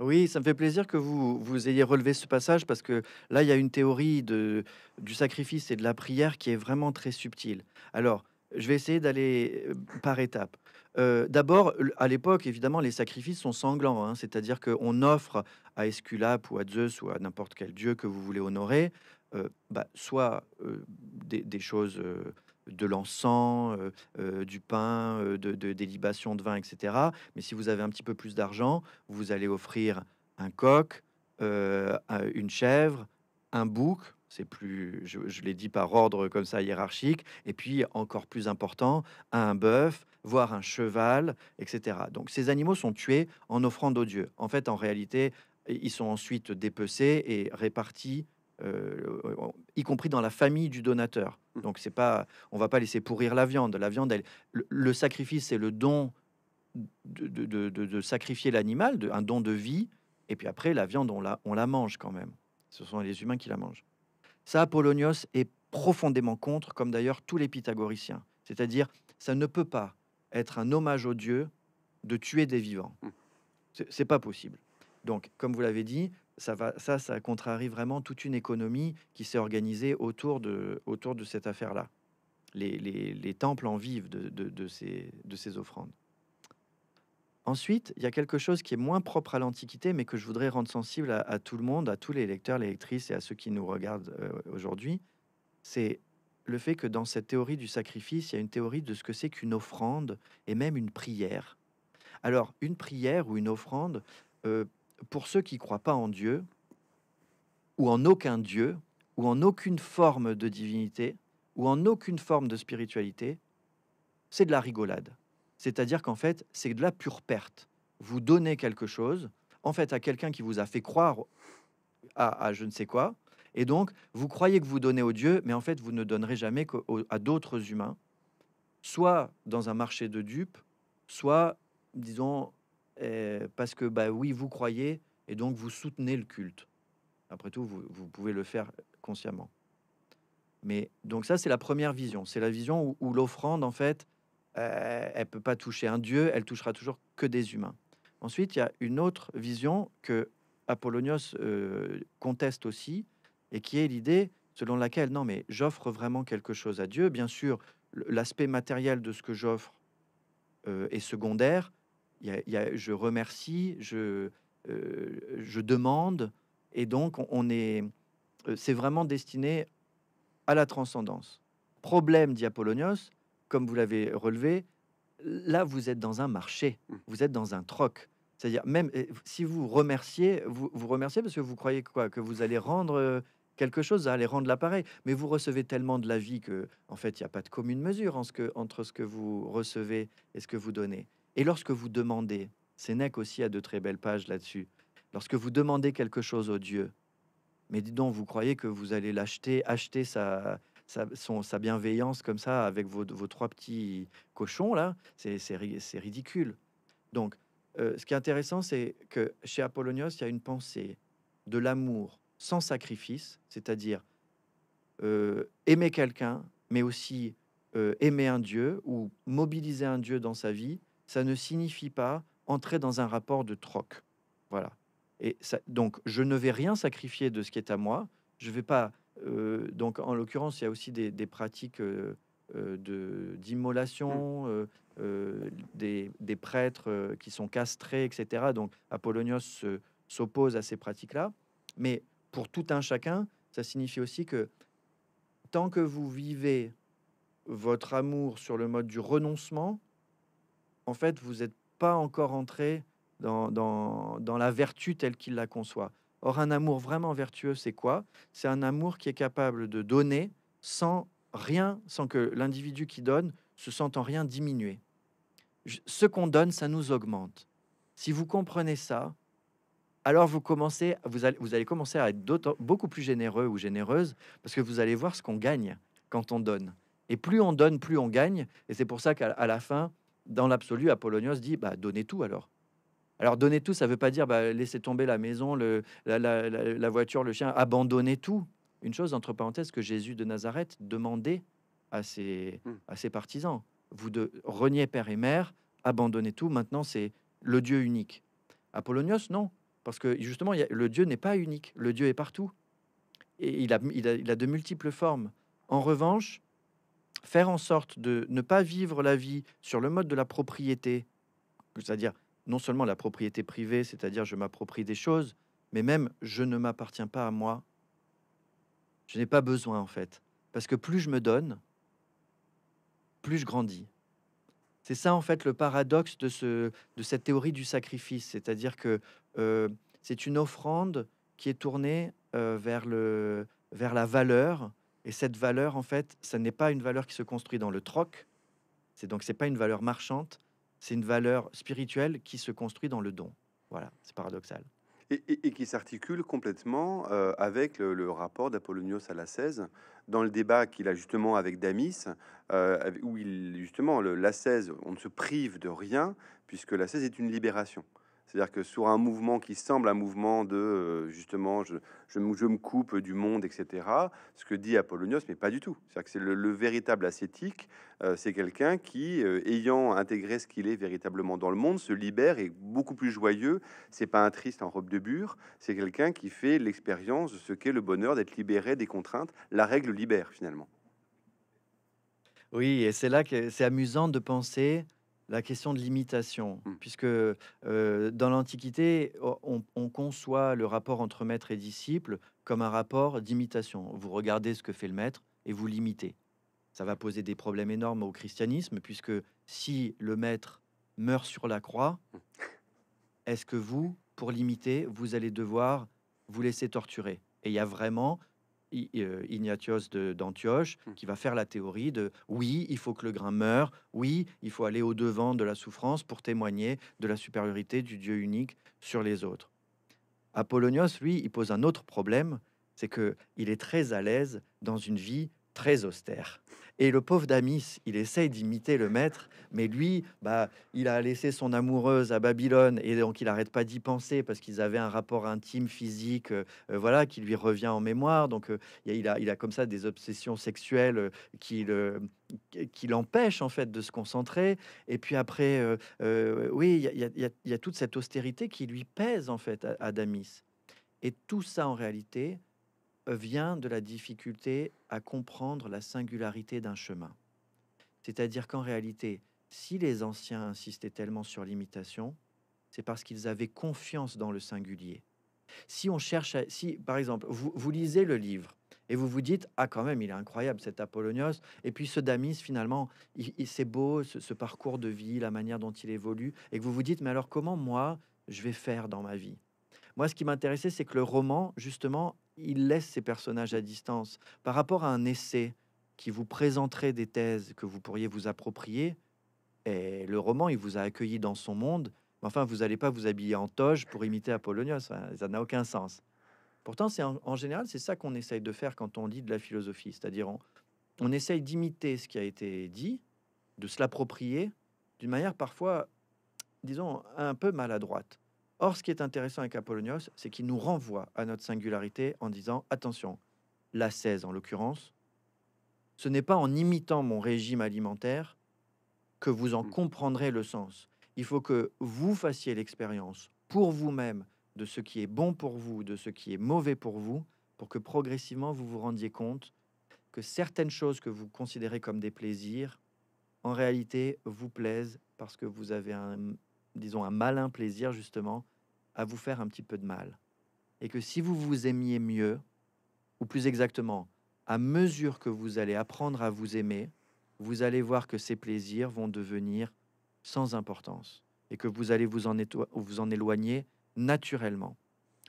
Oui, ça me fait plaisir que vous, vous ayez relevé ce passage parce que là, il y a une théorie de, du sacrifice et de la prière qui est vraiment très subtile. Alors, je vais essayer d'aller par étapes. D'abord, à l'époque, évidemment, les sacrifices sont sanglants, hein. c'est-à-dire qu'on offre à Esculape ou à Zeus ou à n'importe quel dieu que vous voulez honorer, bah, soit des, choses de l'encens, du pain, des libations de vin, etc. Mais si vous avez un petit peu plus d'argent, vous allez offrir un coq, une chèvre, un bouc, c'est plus, je, l'ai dit par ordre comme ça hiérarchique, et puis encore plus important, un bœuf, voire un cheval, etc. Donc ces animaux sont tués en offrande aux dieux. En fait, en réalité, ils sont ensuite dépecés et répartis, euh, y compris dans la famille du donateur. Mmh. Donc c'est pas, on va pas laisser pourrir la viande. La viande, elle, le, sacrifice, c'est le don de, de sacrifier l'animal, un don de vie. Et puis après, la viande, on on la mange quand même. Ce sont les humains qui la mangent. Ça, Apollonios est profondément contre, comme d'ailleurs tous les pythagoriciens. C'est-à-dire, ça ne peut pas être un hommage au Dieu de tuer des vivants. Hmm. C'est pas possible. Donc, comme vous l'avez dit, ça, va, ça, contrarie vraiment toute une économie qui s'est organisée autour de, autour de cette affaire-là. Les, temples en vivent de, ces, de ces offrandes. Ensuite, il y a quelque chose qui est moins propre à l'Antiquité, mais que je voudrais rendre sensible à, tout le monde, à tous les lecteurs, les lectrices et à ceux qui nous regardent euh, aujourd'hui. C'est le fait que dans cette théorie du sacrifice, il y a une théorie de ce que c'est qu'une offrande et même une prière. Alors, une prière ou une offrande, euh, pour ceux qui ne croient pas en Dieu, ou en aucun Dieu, ou en aucune forme de divinité, ou en aucune forme de spiritualité, c'est de la rigolade. C'est-à-dire qu'en fait, c'est de la pure perte. Vous donnez quelque chose, en fait, à quelqu'un qui vous a fait croire à, je ne sais quoi. Et donc, vous croyez que vous donnez au Dieu, mais en fait, vous ne donnerez jamais à d'autres humains, soit dans un marché de dupes, soit, disons, eh, parce que, bah oui, vous croyez, et donc vous soutenez le culte. Après tout, vous, pouvez le faire consciemment. Mais donc ça, c'est la première vision. C'est la vision où l'offrande, en fait, euh, elle peut pas toucher un dieu, elle touchera toujours que des humains. Ensuite, il y a une autre vision que Apollonios euh, conteste aussi, et qui est l'idée selon laquelle, non, mais j'offre vraiment quelque chose à Dieu. Bien sûr, l'aspect matériel de ce que j'offre euh, est secondaire. je remercie, je, demande, et donc on est, c'est vraiment destiné à la transcendance. Problème, dit Apollonios, comme vous l'avez relevé, là, vous êtes dans un marché, mmh. vous êtes dans un troc. C'est-à-dire, même eh, si vous remerciez, vous, vous remerciez parce que vous croyez quoi Que vous allez rendre euh, quelque chose, vous allez rendre l'appareil. Mais vous recevez tellement de la vie que, en fait, il n'y a pas de commune mesure en ce que, entre ce que vous recevez et ce que vous donnez. Et lorsque vous demandez, Sénèque aussi a de très belles pages là-dessus, lorsque vous demandez quelque chose au Dieu, mais dis donc, vous croyez que vous allez l'acheter, acheter sa, sa, bienveillance comme ça avec vos, trois petits cochons là, c'est ridicule. Donc, euh, ce qui est intéressant, c'est que chez Apollonios, il y a une pensée de l'amour sans sacrifice, c'est-à-dire euh, aimer quelqu'un, mais aussi euh, aimer un Dieu ou mobiliser un Dieu dans sa vie, ça ne signifie pas entrer dans un rapport de troc. Voilà. Et donc, je ne vais rien sacrifier de ce qui est à moi. Je ne vais pas euh, donc, en l'occurrence, il y a aussi des, pratiques euh, euh, d'immolation, mm. des, prêtres qui sont castrés, etc. Donc, Apollonios s'oppose à ces pratiques-là. Mais pour tout un chacun, ça signifie aussi que tant que vous vivez votre amour sur le mode du renoncement, en fait, vous n'êtes pas encore entré dans, la vertu telle qu'il la conçoit. Or, un amour vraiment vertueux, c'est quoi C'est un amour qui est capable de donner sans rien, sans que l'individu qui donne se sente en rien diminué. Ce qu'on donne, ça nous augmente. Si vous comprenez ça, alors vous commencez, vous allez, commencer à être beaucoup plus généreux ou généreuse parce que vous allez voir ce qu'on gagne quand on donne. Et plus on donne, plus on gagne. Et c'est pour ça qu'à la fin, dans l'absolu, Apollonios dit bah, donnez tout alors. Alors donner tout, ça ne veut pas dire bah, laisser tomber la maison, la, voiture, le chien, abandonner tout. Une chose, entre parenthèses, que Jésus de Nazareth demandait à ses, hmm. partisans. Vous de renier père et mère, abandonner tout, maintenant c'est le Dieu unique. Apollonios, non, parce que justement, le Dieu n'est pas unique, le Dieu est partout. Et il a, il a de multiples formes. En revanche, faire en sorte de ne pas vivre la vie sur le mode de la propriété, c'est-à-dire non seulement la propriété privée, c'est-à-dire je m'approprie des choses, mais même je ne m'appartiens pas à moi. Je n'ai pas besoin en fait. Parce que plus je me donne, plus je grandis. C'est ça en fait le paradoxe de, ce, de cette théorie du sacrifice, c'est-à-dire que euh, c'est une offrande qui est tournée euh, vers, le, vers la valeur, et cette valeur en fait, ça n'est pas une valeur qui se construit dans le troc, c'est donc n'est pas une valeur marchande, c'est une valeur spirituelle qui se construit dans le don. Voilà, c'est paradoxal. Et, qui s'articule complètement euh, avec le, rapport d'Apollonios à la 16 dans le débat qu'il a justement avec Damis, euh, où il justement le, la 16, on ne se prive de rien puisque la 16 est une libération. C'est-à-dire que sur un mouvement qui semble un mouvement de euh, justement je, je, me coupe du monde, etc., ce que dit Apollonios, mais pas du tout. C'est-à-dire que c'est le, véritable ascétique, euh, c'est quelqu'un qui, euh, ayant intégré ce qu'il est véritablement dans le monde, se libère et beaucoup plus joyeux. C'est pas un triste en robe de bure, c'est quelqu'un qui fait l'expérience de ce qu'est le bonheur d'être libéré des contraintes. La règle libère finalement. Oui, et c'est là que c'est amusant de penser la question de l'imitation, mmh. puisque euh, dans l'Antiquité, on, on, conçoit le rapport entre maître et disciple comme un rapport d'imitation. Vous regardez ce que fait le maître et vous l'imitez. Ça va poser des problèmes énormes au christianisme, puisque si le maître meurt sur la croix, mmh. est-ce que vous, pour l'imiter, vous allez devoir vous laisser torturer Et il y a vraiment euh, Ignatios d'Antioche, mmh. qui va faire la théorie de oui, il faut que le grain meure, oui, il faut aller au-devant de la souffrance pour témoigner de la supériorité du Dieu unique sur les autres. Apollonios, lui, il pose un autre problème, c'est que il est très à l'aise dans une vie très austère. Et le pauvre Damis, il essaye d'imiter le maître, mais lui, bah, il a laissé son amoureuse à Babylone et donc il n'arrête pas d'y penser parce qu'ils avaient un rapport intime, physique, euh, euh, voilà, qui lui revient en mémoire. Donc euh, il, a, comme ça des obsessions sexuelles qui le l'empêche en fait de se concentrer. Et puis après, oui, il y a, toute cette austérité qui lui pèse en fait à Damis. Et tout ça en réalité, vient de la difficulté à comprendre la singularité d'un chemin. C'est-à-dire qu'en réalité, si les anciens insistaient tellement sur l'imitation, c'est parce qu'ils avaient confiance dans le singulier. Si on cherche, à, si par exemple, vous, lisez le livre et vous vous dites ah quand même il est incroyable cet Apollonios et puis ce Damis finalement il, c'est beau ce, ce, parcours de vie, la manière dont il évolue et que vous vous dites mais alors comment moi je vais faire dans ma vie Moi ce qui m'intéressait c'est que le roman justement il laisse ses personnages à distance. Par rapport à un essai qui vous présenterait des thèses que vous pourriez vous approprier, et le roman, il vous a accueilli dans son monde, mais enfin, vous n'allez pas vous habiller en toge pour imiter Apollonius, hein, ça n'a aucun sens. Pourtant, c'est en, général, c'est ça qu'on essaye de faire quand on lit de la philosophie, c'est-à-dire on, on essaye d'imiter ce qui a été dit, de se l'approprier d'une manière parfois, disons, un peu maladroite. Or, ce qui est intéressant avec Apollonios, c'est qu'il nous renvoie à notre singularité en disant attention, la 16 en l'occurrence, ce n'est pas en imitant mon régime alimentaire que vous en hmm. comprendrez le sens. Il faut que vous fassiez l'expérience pour vous-même de ce qui est bon pour vous, de ce qui est mauvais pour vous, pour que progressivement vous vous rendiez compte que certaines choses que vous considérez comme des plaisirs, en réalité, vous plaisent parce que vous avez un, disons, un malin plaisir justement à vous faire un petit peu de mal. Et que si vous vous aimiez mieux, ou plus exactement, à mesure que vous allez apprendre à vous aimer, vous allez voir que ces plaisirs vont devenir sans importance et que vous allez vous en, vous en éloigner naturellement.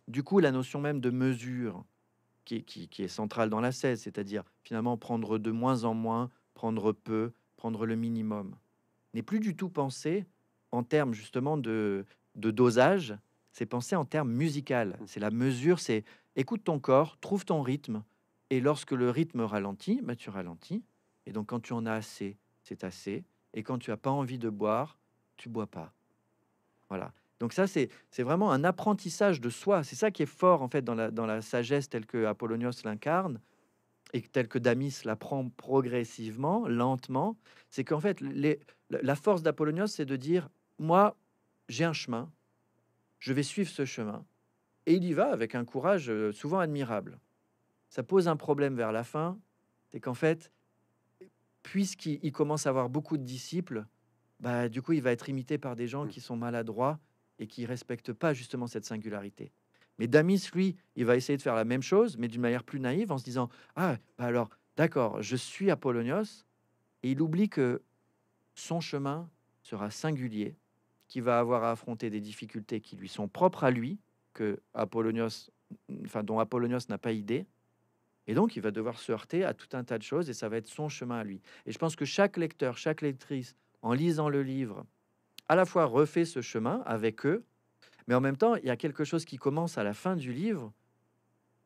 Du coup, la notion même de mesure qui, qui, est centrale dans la 16, c'est-à-dire finalement prendre de moins en moins, prendre peu, prendre le minimum, n'est plus du tout pensée en termes justement de, de dosage, c'est penser en termes musical. Mm. C'est la mesure, c'est écoute ton corps, trouve ton rythme, et lorsque le rythme ralentit, bah, tu ralentis. Et donc quand tu en as assez, c'est assez. Et quand tu n'as pas envie de boire, tu bois pas. Voilà. Donc ça, c'est vraiment un apprentissage de soi. C'est ça qui est fort, en fait, dans la, sagesse telle que Apollonios l'incarne et telle que Damis l'apprend progressivement, lentement. C'est qu'en fait, la force d'Apollonios, c'est de dire, moi, j'ai un chemin, je vais suivre ce chemin. Et il y va avec un courage euh, souvent admirable. Ça pose un problème vers la fin, c'est qu'en fait, puisqu'il commence à avoir beaucoup de disciples, bah, du coup, il va être imité par des gens hmm. qui sont maladroits et qui respectent pas justement cette singularité. Mais Damis, lui, il va essayer de faire la même chose, mais d'une manière plus naïve, en se disant Ah, bah alors, d'accord, je suis Apollonios. Et il oublie que son chemin sera singulier, qui va avoir à affronter des difficultés qui lui sont propres à lui, que Apollonios, enfin, dont Apollonios n'a pas idée. Et donc, il va devoir se heurter à tout un tas de choses et ça va être son chemin à lui. Et je pense que chaque lecteur, chaque lectrice, en lisant le livre, à la fois refait ce chemin avec eux, mais en même temps, il y a quelque chose qui commence à la fin du livre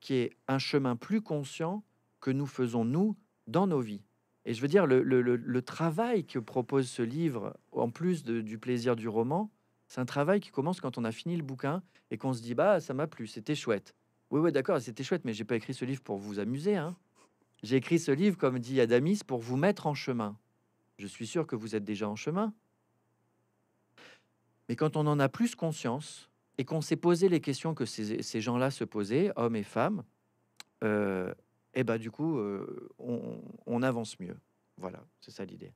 qui est un chemin plus conscient que nous faisons, nous, dans nos vies. Et je veux dire, le, travail que propose ce livre, en plus du plaisir du roman, c'est un travail qui commence quand on a fini le bouquin et qu'on se dit bah ça m'a plu, c'était chouette. Oui, oui, d'accord, c'était chouette, mais j'ai pas écrit ce livre pour vous amuser. Hein. J'ai écrit ce livre, comme dit Adamis, pour vous mettre en chemin. Je suis sûr que vous êtes déjà en chemin. Mais quand on en a plus conscience et qu'on s'est posé les questions que ces, gens-là se posaient, hommes et femmes, euh, eh ben du coup, euh, on, on avance mieux. Voilà, c'est ça l'idée.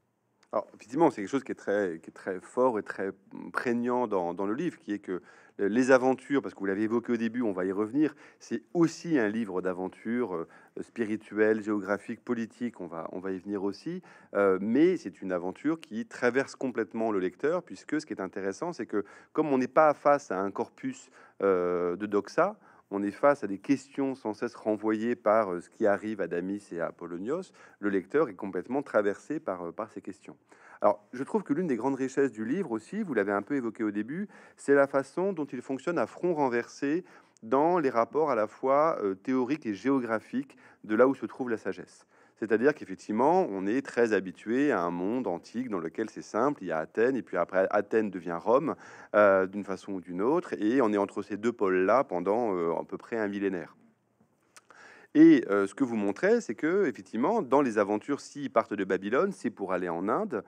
Alors, effectivement, c'est quelque chose qui est, très, fort et très prégnant dans, le livre, qui est que les aventures, parce que vous l'avez évoqué au début, on va y revenir, c'est aussi un livre d'aventures euh, spirituelles, géographiques, politiques, on va, on va y venir aussi, euh, mais c'est une aventure qui traverse complètement le lecteur, puisque ce qui est intéressant, c'est que comme on n'est pas face à un corpus euh, de doxa, on est face à des questions sans cesse renvoyées par euh, ce qui arrive à Damis et à Apollonios. Le lecteur est complètement traversé par, euh, par ces questions. Alors, je trouve que l'une des grandes richesses du livre aussi, vous l'avez un peu évoqué au début, c'est la façon dont il fonctionne à front renversé dans les rapports à la fois euh, théoriques et géographiques de là où se trouve la sagesse. C'est-à-dire qu'effectivement, on est très habitué à un monde antique dans lequel c'est simple, il y a Athènes, et puis après Athènes devient Rome euh, d'une façon ou d'une autre, et on est entre ces deux pôles-là pendant euh, à peu près un millénaire. Et ce que vous montrez, c'est que effectivement, dans les aventures, s'ils partent de Babylone, c'est pour aller en Inde.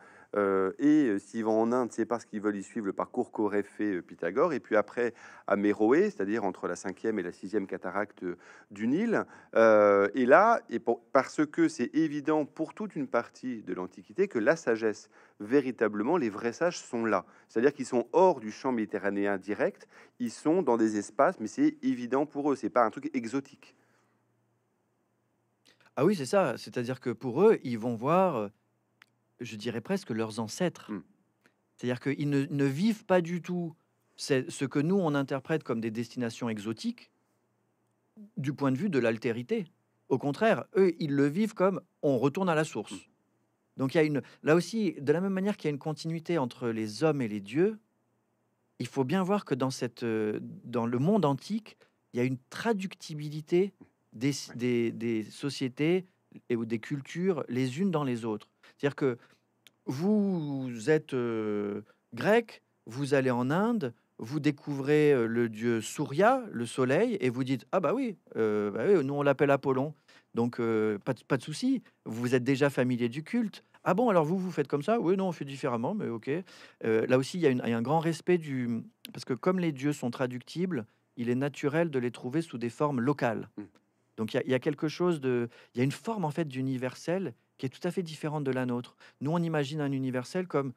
et s'ils vont en Inde, c'est parce qu'ils veulent y suivre le parcours qu'aurait fait Pythagore. Et puis après, à Méroé, c'est-à-dire entre la cinquième et la sixième cataracte du Nil. et là, parce que c'est évident pour toute une partie de l'Antiquité que la sagesse, véritablement, les vrais sages sont là. C'est-à-dire qu'ils sont hors du champ méditerranéen direct. Ils sont dans des espaces, mais c'est évident pour eux. C'est pas un truc exotique. Ah oui, c'est ça. C'est-à-dire que pour eux, ils vont voir, je dirais presque leurs ancêtres. Mmh. C'est-à-dire qu'ils ne, vivent pas du tout ce que nous, on interprète comme des destinations exotiques du point de vue de l'altérité. Au contraire, eux, ils le vivent comme on retourne à la source. Mmh. Donc il y a une, là aussi, de la même manière qu'il y a une continuité entre les hommes et les dieux, il faut bien voir que dans, cette, dans le monde antique, il y a une traductibilité des, sociétés et, ou des cultures les unes dans les autres. C'est-à-dire que vous êtes euh, grec, vous allez en Inde, vous découvrez euh, le dieu Surya, le soleil, et vous dites Ah, bah oui, euh, bah nous on l'appelle Apollon. Donc pas, de, souci, vous êtes déjà familier du culte. Ah bon, alors vous, vous faites comme ça Oui, non, on fait différemment, mais ok. là aussi, il y, a un grand respect du. Parce que comme les dieux sont traductibles, il est naturel de les trouver sous des formes locales. Mmh. Donc il y, a quelque chose de, il y a une forme en fait d'universel qui est tout à fait différente de la nôtre. Nous on imagine un universel comme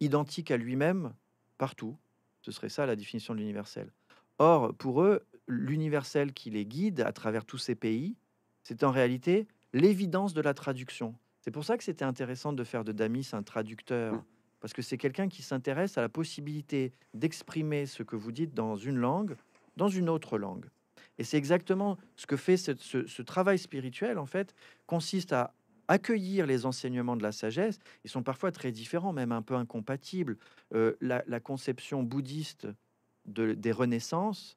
identique à lui-même partout. Ce serait ça la définition de l'universel. Or pour eux, l'universel qui les guide à travers tous ces pays, c'est en réalité l'évidence de la traduction. C'est pour ça que c'était intéressant de faire de Damis un traducteur. Mm. Parce que c'est quelqu'un qui s'intéresse à la possibilité d'exprimer ce que vous dites dans une langue, dans une autre langue. Et c'est exactement ce que fait ce, travail spirituel, en fait, consiste à accueillir les enseignements de la sagesse, ils sont parfois très différents, même un peu incompatibles. Euh, la, conception bouddhiste des renaissances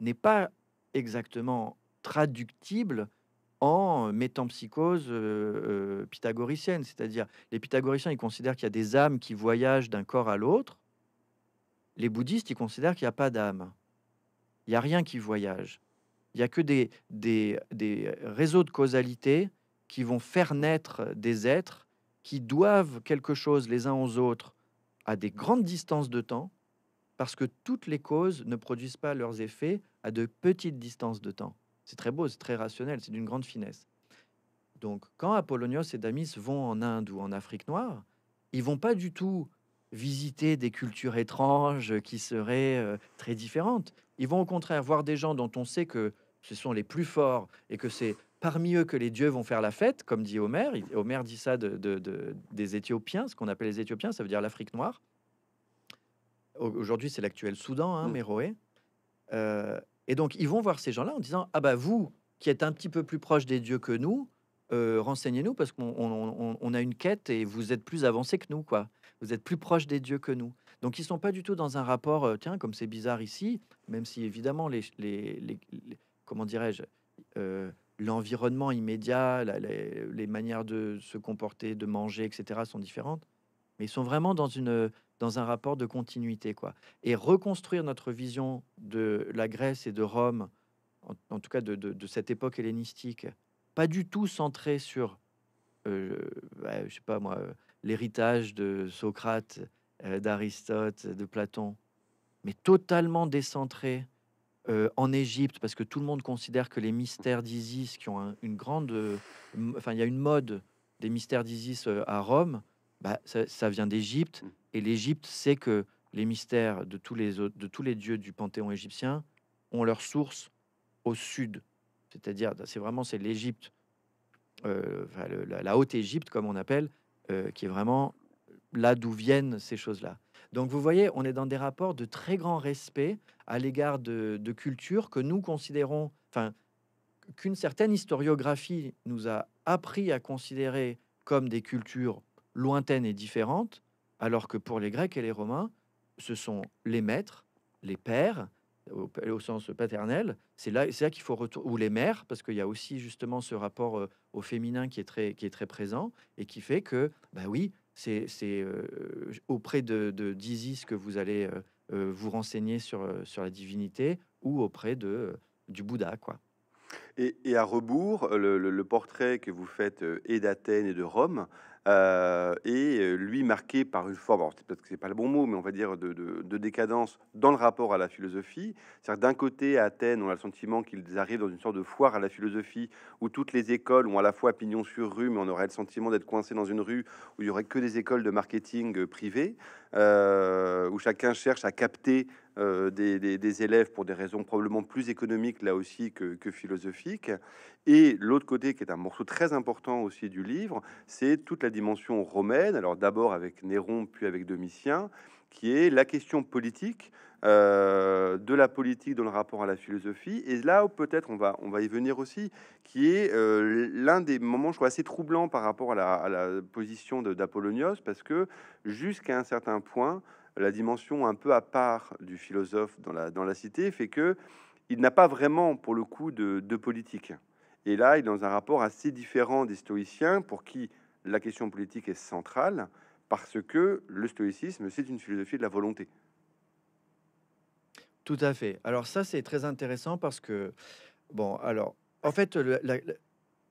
n'est pas exactement traductible en métampsychose euh, euh, pythagoricienne. C'est-à-dire, les pythagoriciens, ils considèrent qu'il y a des âmes qui voyagent d'un corps à l'autre. Les bouddhistes, ils considèrent qu'il n'y a pas d'âme. Il n'y a rien qui voyage. Il n'y a que des, réseaux de causalité qui vont faire naître des êtres qui doivent quelque chose les uns aux autres à des grandes distances de temps, parce que toutes les causes ne produisent pas leurs effets à de petites distances de temps. C'est très beau, c'est très rationnel, c'est d'une grande finesse. Donc quand Apollonios et Damis vont en Inde ou en Afrique noire, ils vont pas du tout visiter des cultures étranges qui seraient euh, très différentes. Ils vont au contraire voir des gens dont on sait que ce sont les plus forts et que c'est parmi eux que les dieux vont faire la fête, comme dit Homère. Homère dit ça de, des Éthiopiens, ce qu'on appelle les Éthiopiens, ça veut dire l'Afrique noire. Aujourd'hui, c'est l'actuel Soudan, hein, mm. Méroé. Euh, et donc, ils vont voir ces gens-là en disant Ah, bah, vous qui êtes un petit peu plus proche des dieux que nous, euh, renseignez-nous parce qu'on a une quête et vous êtes plus avancé que nous, quoi. Vous êtes plus proche des dieux que nous. Donc ils sont pas du tout dans un rapport, tiens, comme c'est bizarre ici, même si évidemment les, les, les, comment dirais-je, l'environnement immédiat, les, manières de se comporter, de manger, etc. sont différentes. Mais ils sont vraiment dans une dans un rapport de continuité, quoi. Et reconstruire notre vision de la Grèce et de Rome, en, tout cas de, de, cette époque hellénistique, pas du tout centré sur, bah, je sais pas moi, l'héritage de Socrate, euh, d'Aristote, de Platon, mais totalement décentré euh, en Égypte, parce que tout le monde considère que les mystères d'Isis, qui ont une grande, euh, enfin il y a une mode des mystères d'Isis à Rome, bah, ça, vient d'Égypte, et l'Égypte sait que les mystères de tous les autres, de tous les dieux du panthéon égyptien ont leur source au sud, c'est-à-dire c'est vraiment c'est l'Égypte, la, la, haute Égypte comme on appelle, qui est vraiment là d'où viennent ces choses-là. Donc vous voyez, on est dans des rapports de très grand respect à l'égard de, cultures que nous considérons, enfin, qu'une certaine historiographie nous a appris à considérer comme des cultures lointaines et différentes, alors que pour les Grecs et les Romains, ce sont les maîtres, les pères, au, sens paternel, c'est là, c'est là qu'il faut retourner, ou les mères, parce qu'il y a aussi justement ce rapport euh, au féminin qui est, très, qui est très présent et qui fait que, ben oui, c'est euh, auprès de, d'Isis que vous allez euh, euh, vous renseigner sur, sur la divinité ou auprès de, du Bouddha, quoi. Et, à rebours, euh, le, portrait que vous faites et euh, d'Athènes et de Rome euh, et est lui marqué par une forme, peut-être que c'est pas le bon mot, mais on va dire de, décadence dans le rapport à la philosophie. C'est-à-dire d'un côté, à Athènes, on a le sentiment qu'ils arrivent dans une sorte de foire à la philosophie où toutes les écoles ont à la fois pignon sur rue, mais on aurait le sentiment d'être coincé dans une rue où il y aurait que des écoles de marketing privées, où chacun cherche à capter euh, des, élèves pour des raisons probablement plus économiques là aussi que, philosophiques. Et l'autre côté, qui est un morceau très important aussi du livre, c'est toute la dimension romaine, alors d'abord avec Néron, puis avec Domitien, qui est la question politique. Euh, de la politique dans le rapport à la philosophie. Et là, peut-être, on va, on va y venir aussi, qui est euh, l'un des moments, je crois, assez troublant par rapport à la, à la position d'Apollonios, parce que jusqu'à un certain point, la dimension un peu à part du philosophe dans la, cité fait que il n'a pas vraiment, pour le coup, de, politique. Et là, il est dans un rapport assez différent des stoïciens, pour qui la question politique est centrale, parce que le stoïcisme, c'est une philosophie de la volonté. Tout à fait. Alors ça, c'est très intéressant parce que, bon, alors, en fait,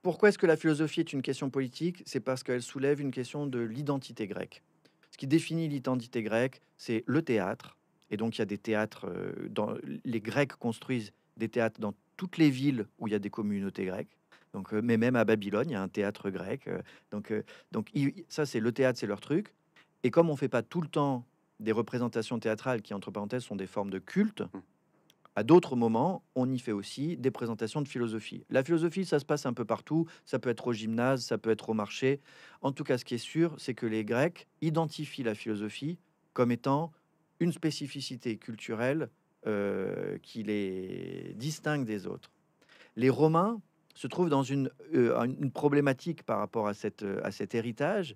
pourquoi est-ce que la philosophie est une question politique C'est parce qu'elle soulève une question de l'identité grecque. Ce qui définit l'identité grecque, c'est le théâtre. Et donc, il y a des théâtres. Euh, dans, les Grecs construisent des théâtres dans toutes les villes où il y a des communautés grecques. Donc, euh, mais même à Babylone, il y a un théâtre grec. Euh. Donc, donc ça, c'est le théâtre, c'est leur truc. Et comme on fait pas tout le temps des représentations théâtrales qui, entre parenthèses, sont des formes de culte, mmh à d'autres moments, on y fait aussi des présentations de philosophie. La philosophie, ça se passe un peu partout. Ça peut être au gymnase, ça peut être au marché. En tout cas, ce qui est sûr, c'est que les Grecs identifient la philosophie comme étant une spécificité culturelle euh, qui les distingue des autres. Les Romains se trouvent dans une, euh, problématique par rapport à, euh, à cet héritage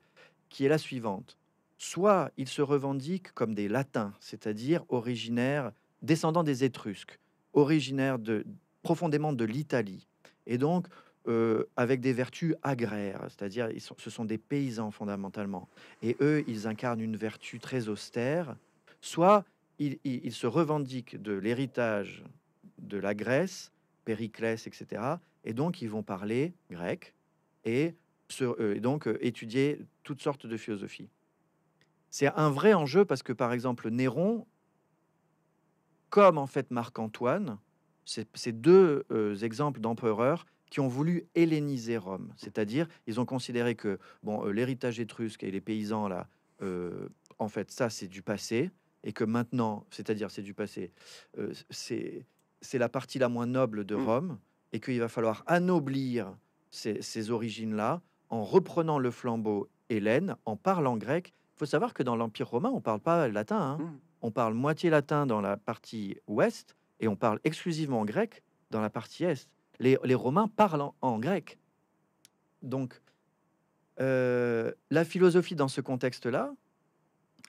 qui est la suivante. Soit ils se revendiquent comme des latins, c'est-à-dire originaires Descendants des Étrusques, originaires de, profondément de l'Italie, et donc euh, avec des vertus agraires, c'est-à-dire ce sont des paysans fondamentalement, et eux, ils incarnent une vertu très austère, soit ils, se revendiquent de l'héritage de la Grèce, Périclès, etc., et donc ils vont parler grec et, euh, donc euh, étudier toutes sortes de philosophies. C'est un vrai enjeu parce que, par exemple, Néron comme en fait Marc-Antoine, ces deux euh, exemples d'empereurs qui ont voulu helléniser Rome. C'est-à-dire, ils ont considéré que bon, euh, l'héritage étrusque et les paysans, là, euh, en fait, ça, c'est du passé, et que maintenant, c'est-à-dire, c'est du passé, c'est la partie la moins noble de mm. Rome, et qu'il va falloir anoblir ces, origines-là en reprenant le flambeau hélène, en parlant grec. Il faut savoir que dans l'Empire romain, on ne parle pas latin. Hein. Mm on parle moitié latin dans la partie ouest et on parle exclusivement grec dans la partie est. Les, Romains parlent en, grec. Donc, euh, la philosophie dans ce contexte-là,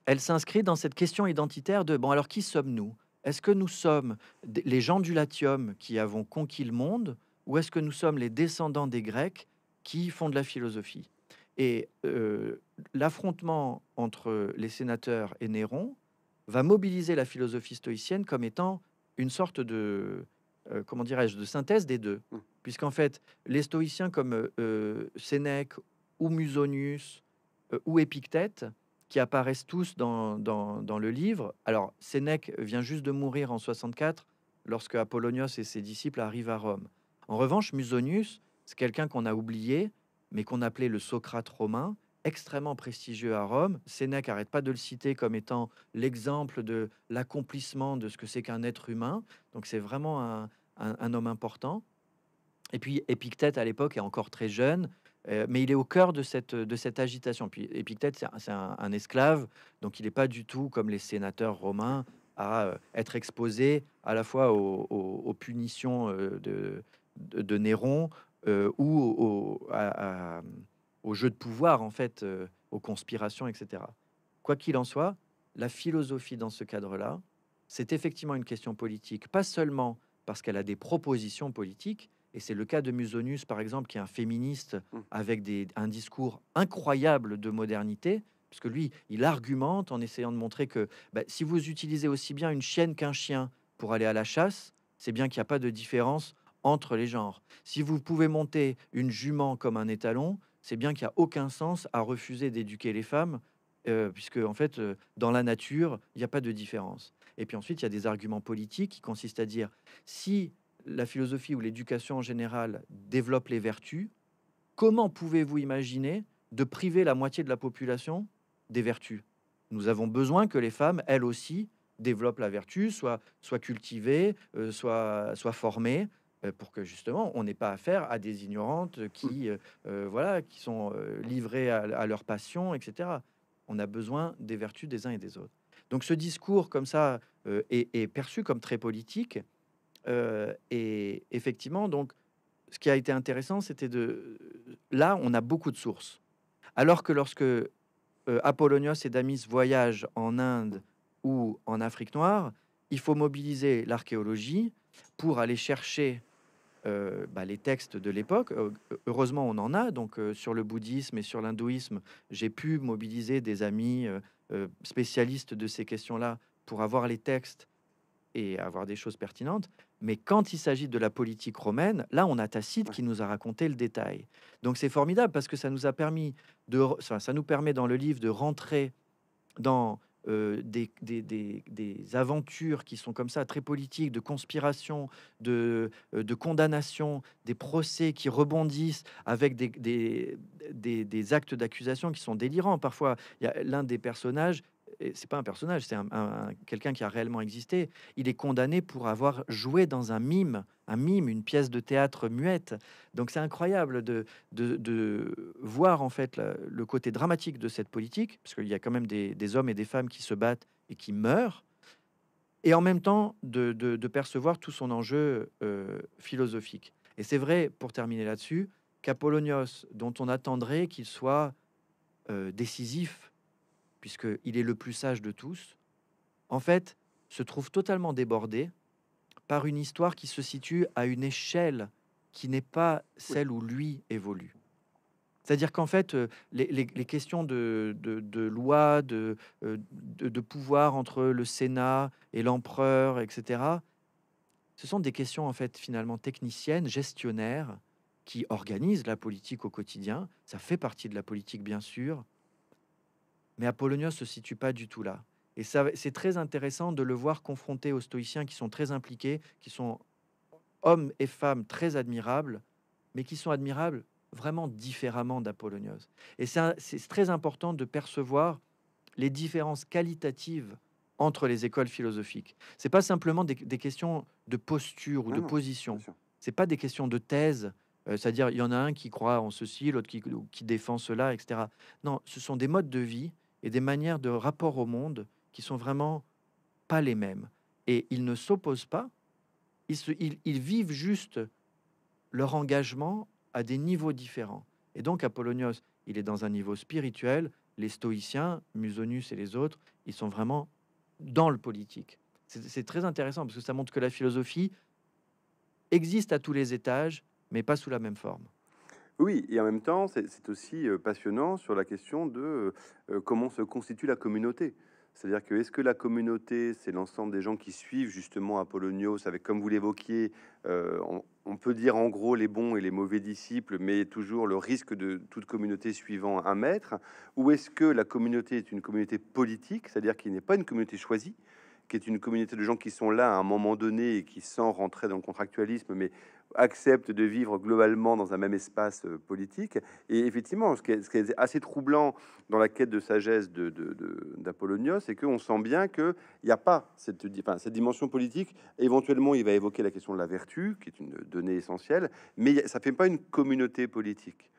elle s'inscrit dans cette question identitaire de, bon, alors qui sommes-nous Est-ce que nous sommes les gens du Latium qui avons conquis le monde ou est-ce que nous sommes les descendants des Grecs qui font de la philosophie Et euh, l'affrontement entre les sénateurs et Néron, va mobiliser la philosophie stoïcienne comme étant une sorte de, euh, comment dirais-je, de synthèse des deux. Mm. Puisqu'en fait, les stoïciens comme euh, euh, Sénèque ou Musonius ou Épictète, qui apparaissent tous dans, le livre, alors Sénèque vient juste de mourir en 64 lorsque Apollonios et ses disciples arrivent à Rome. En revanche, Musonius, c'est quelqu'un qu'on a oublié, mais qu'on appelait le Socrate romain, extrêmement prestigieux à Rome. Sénèque n'arrête pas de le citer comme étant l'exemple de l'accomplissement de ce que c'est qu'un être humain. Donc c'est vraiment un, homme important. Et puis Épictète, à l'époque, est encore très jeune, euh, mais il est au cœur de cette, de cette agitation. Puis Épictète, c'est un, esclave, donc il n'est pas du tout comme les sénateurs romains à euh, être exposé à la fois aux, punitions euh, de, Néron ou à au jeu de pouvoir, en fait, euh, aux conspirations, etc. Quoi qu'il en soit, la philosophie dans ce cadre-là, c'est effectivement une question politique, pas seulement parce qu'elle a des propositions politiques, et c'est le cas de Musonius, par exemple, qui est un féministe mmh. avec un discours incroyable de modernité, puisque lui, il argumente en essayant de montrer que bah, si vous utilisez aussi bien une chienne qu'un chien pour aller à la chasse, c'est bien qu'il n'y a pas de différence entre les genres. Si vous pouvez monter une jument comme un étalon, c'est bien qu'il n'y a aucun sens à refuser d'éduquer les femmes, euh, puisque en fait, euh, dans la nature, il n'y a pas de différence. Et puis ensuite, il y a des arguments politiques qui consistent à dire si la philosophie ou l'éducation en général développe les vertus, comment pouvez-vous imaginer de priver la moitié de la population des vertus Nous avons besoin que les femmes, elles aussi, développent la vertu, soient, cultivées, euh, soient formées. Euh, pour que justement on n'ait pas affaire à des ignorantes qui, mmh. euh, euh, voilà, qui sont livrées à, leurs leur passion, etc. On a besoin des vertus des uns et des autres. Donc ce discours comme ça est, perçu comme très politique. et effectivement, donc, ce qui a été intéressant, c'était de... Là, on a beaucoup de sources. Alors que lorsque Apollonios et Damis voyagent en Inde ou en Afrique noire, il faut mobiliser l'archéologie pour aller chercher euh, bah, les textes de l'époque. Euh, heureusement, on en a. Donc, euh, sur le bouddhisme et sur l'hindouisme, j'ai pu mobiliser des amis spécialistes de ces questions-là pour avoir les textes et avoir des choses pertinentes. Mais quand il s'agit de la politique romaine, là, on a Tacite qui nous a raconté le détail. Donc, c'est formidable parce que ça nous a permis de, ça nous permet dans le livre de rentrer dans euh, des, des, aventures qui sont comme ça, très politiques, de conspiration, de, euh, condamnation, des procès qui rebondissent avec des, actes d'accusation qui sont délirants. Parfois, il y a l'un des personnages, c'est pas un personnage, c'est un, quelqu'un qui a réellement existé, il est condamné pour avoir joué dans un mime un mime, une pièce de théâtre muette. Donc c'est incroyable de, de, voir en fait le côté dramatique de cette politique, parce qu'il y a quand même des, hommes et des femmes qui se battent et qui meurent, et en même temps de, percevoir tout son enjeu euh, philosophique. Et c'est vrai, pour terminer là-dessus, qu'Apollonios, dont on attendrait qu'il soit euh, décisif, puisqu'il est le plus sage de tous, en fait, se trouve totalement débordé par une histoire qui se situe à une échelle qui n'est pas celle où lui évolue. C'est-à-dire qu'en fait, euh, les, questions de, de loi, euh, de, pouvoir entre le Sénat et l'empereur, etc., ce sont des questions en fait finalement techniciennes, gestionnaires, qui organisent la politique au quotidien. Ça fait partie de la politique, bien sûr. Mais ne se situe pas du tout là. Et c'est très intéressant de le voir confronté aux stoïciens qui sont très impliqués, qui sont hommes et femmes très admirables, mais qui sont admirables vraiment différemment d'Apollonios. Et c'est très important de percevoir les différences qualitatives entre les écoles philosophiques. n'est pas simplement des, questions de posture ou de position. n'est pas des questions de thèse. Euh, c'est-à-dire, il y en a un qui croit en ceci, l'autre qui, défend cela, etc. Non, ce sont des modes de vie et des manières de rapport au monde qui sont vraiment pas les mêmes. Et ils ne s'opposent pas, ils, vivent juste leur engagement à des niveaux différents. Et donc Apollonios, il est dans un niveau spirituel, les stoïciens, Musonius et les autres, ils sont vraiment dans le politique. C'est très intéressant parce que ça montre que la philosophie existe à tous les étages, mais pas sous la même forme. Oui, et en même temps, c'est aussi euh, passionnant sur la question de euh, euh, comment se constitue la communauté. C'est-à-dire que est-ce que la communauté, c'est l'ensemble des gens qui suivent justement Apollonios, avec comme vous l'évoquiez, euh, on, on, peut dire en gros les bons et les mauvais disciples, mais toujours le risque de toute communauté suivant un maître, ou est-ce que la communauté est une communauté politique, c'est-à-dire qu'il n'est pas une communauté choisie, qui est une communauté de gens qui sont là à un moment donné et qui, sans rentrer dans le contractualisme, mais acceptent de vivre globalement dans un même espace euh, politique. Et effectivement, ce qui est, assez troublant dans la quête de sagesse d'Apollonios, de, de, c'est qu'on sent bien qu'il n'y a pas cette, dimension politique. Éventuellement, il va évoquer la question de la vertu, qui est une donnée essentielle, mais ça ne fait pas une communauté politique.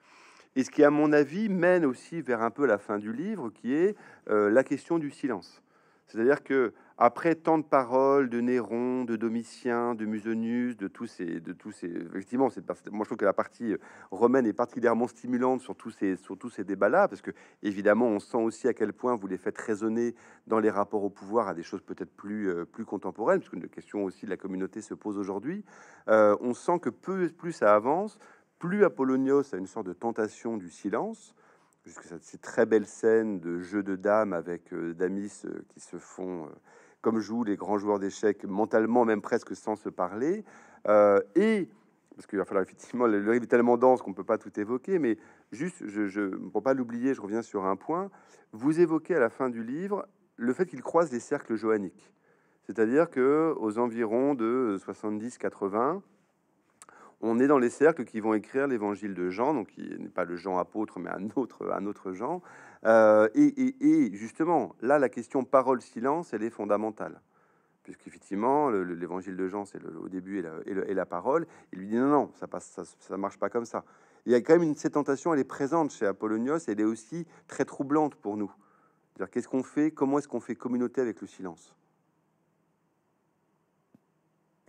Et ce qui, à mon avis, mène aussi vers un peu la fin du livre, qui est euh, la question du silence. C'est-à-dire que après tant de paroles de Néron, de Domitien, de Musonius, de tous ces, de tous ces, effectivement, moi je trouve que la partie euh, romaine est particulièrement stimulante sur tous ces, ces débats-là, parce que évidemment, on sent aussi à quel point vous les faites résonner dans les rapports au pouvoir à des choses peut-être plus, euh, plus contemporaines, puisque une question aussi de la communauté se pose aujourd'hui. Euh, on sent que plus, plus ça avance, plus Apollonios a une sorte de tentation du silence jusque cette très belle scène de jeu de dames avec euh, Damis euh, qui se font euh, comme jouent les grands joueurs d'échecs mentalement, même presque sans se parler. et parce qu'il va falloir effectivement le livre est tellement dense qu'on ne peut pas tout évoquer, mais juste je, je pas l'oublier, je reviens sur un point. Vous évoquez à la fin du livre le fait qu'il croise des cercles johanniques, c'est-à-dire que aux environs de 70-80, on est dans les cercles qui vont écrire l'évangile de Jean, donc qui n'est pas le Jean apôtre, mais un autre, Jean. Euh, et, justement, là, la question parole-silence, elle est fondamentale. Puisqu'effectivement, l'évangile de Jean, c'est au début et la, parole. Il lui dit non, non, ça passe, ça, marche pas comme ça. Il y a quand même une, cette tentation, elle est présente chez Apollonios, elle est aussi très troublante pour nous. Qu'est-ce qu'on fait Comment est-ce qu'on fait communauté avec le silence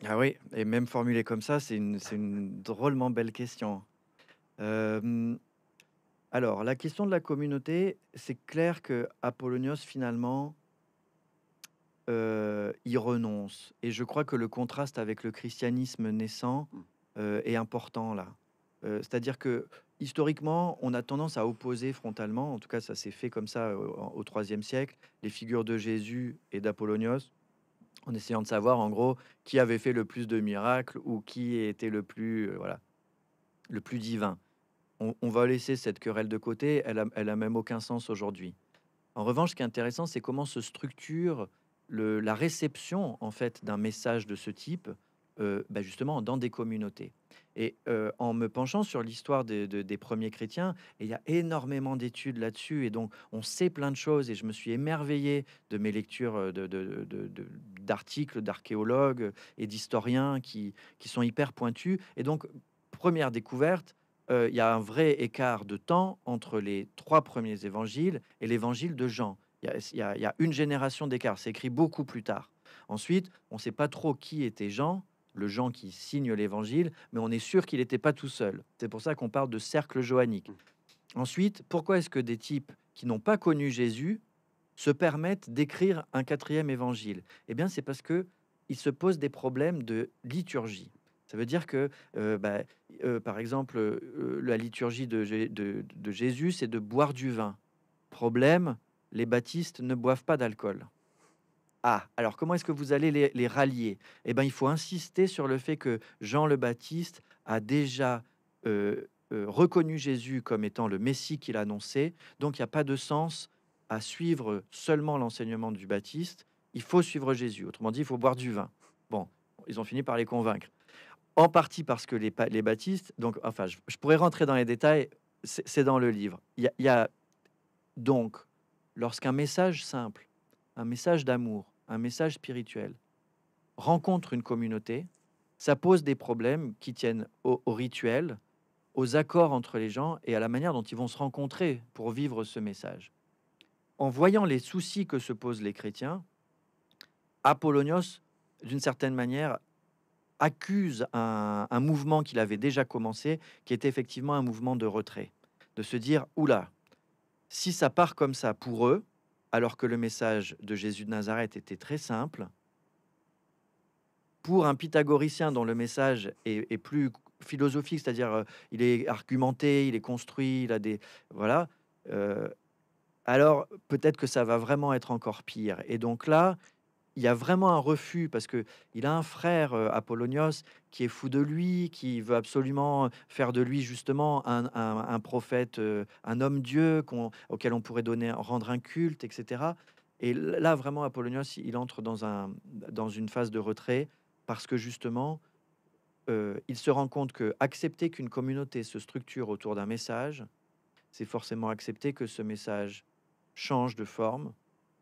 ah oui, et même formulé comme ça, c'est une, drôlement belle question. alors, la question de la communauté, c'est clair que Apollonios, finalement, euh, y renonce. Et je crois que le contraste avec le christianisme naissant mmh. euh, est important là. Euh, c'est-à-dire que historiquement, on a tendance à opposer frontalement, en tout cas ça s'est fait comme ça au IIIe siècle, les figures de Jésus et d'Apollonios en essayant de savoir en gros qui avait fait le plus de miracles ou qui était le plus euh, voilà le plus divin. On, va laisser cette querelle de côté, elle n'a elle a même aucun sens aujourd'hui. En revanche, ce qui est intéressant, c'est comment se structure la réception en fait d'un message de ce type euh, bah, justement dans des communautés. Et euh, en me penchant sur l'histoire des premiers chrétiens, il y a énormément d'études là-dessus, et donc on sait plein de choses, et je me suis émerveillé de mes lectures euh, d'articles, d'archéologues et d'historiens qui, qui sont hyper pointus. Et donc, première découverte, il y a un vrai écart de temps entre les trois premiers évangiles et l'évangile de Jean. Il y, y, a une génération d'écart, c'est écrit beaucoup plus tard. Ensuite, on ne sait pas trop qui était Jean, le Jean qui signe l'évangile, mais on est sûr qu'il n'était pas tout seul. C'est pour ça qu'on parle de cercle johannique. Mm. Ensuite, pourquoi est-ce que des types qui n'ont pas connu Jésus se permettent d'écrire un quatrième évangile Eh bien, c'est parce que ils se posent des problèmes de liturgie. Ça veut dire que, euh, bah, euh, par exemple, euh, la liturgie de Jésus, c'est de boire du vin. Problème, les baptistes ne boivent pas d'alcool. Ah, alors comment est-ce que vous allez les, rallier Eh bien, il faut insister sur le fait que Jean le Baptiste a déjà euh, euh, reconnu Jésus comme étant le Messie qu'il annonçait. Donc, il n'y a pas de sens à suivre seulement l'enseignement du Baptiste. Il faut suivre Jésus. Autrement dit, il faut boire du vin. Bon, ils ont fini par les convaincre. En partie parce que les, les baptistes, donc, enfin, je, pourrais rentrer dans les détails, c'est dans le livre. Il y a donc, lorsqu'un message simple un message d'amour, un message spirituel, rencontre une communauté, ça pose des problèmes qui tiennent au, rituel, aux accords entre les gens et à la manière dont ils vont se rencontrer pour vivre ce message. En voyant les soucis que se posent les chrétiens, Apollonios, d'une certaine manière, accuse un, mouvement qu'il avait déjà commencé, qui est effectivement un mouvement de retrait, de se dire, oula, si ça part comme ça pour eux, alors que le message de Jésus de Nazareth était très simple. Pour un pythagoricien dont le message est, plus philosophique, c'est-à-dire euh, il est argumenté, il est construit, il a des voilà. Euh, alors peut-être que ça va vraiment être encore pire. Et donc là, il y a vraiment un refus parce que il a un frère Apollonios qui est fou de lui, qui veut absolument faire de lui justement un, prophète, un homme Dieu auquel on pourrait donner, rendre un culte, etc. Et là vraiment Apollonios, il entre dans dans une phase de retrait parce que justement il se rend compte que accepter qu'une communauté se structure autour d'un message, c'est forcément accepter que ce message change de forme,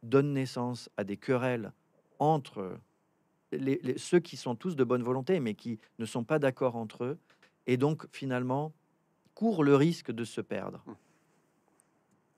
donne naissance à des querelles entre ceux qui sont tous de bonne volonté, mais qui ne sont pas d'accord entre eux, et donc finalement courent le risque de se perdre. Hum.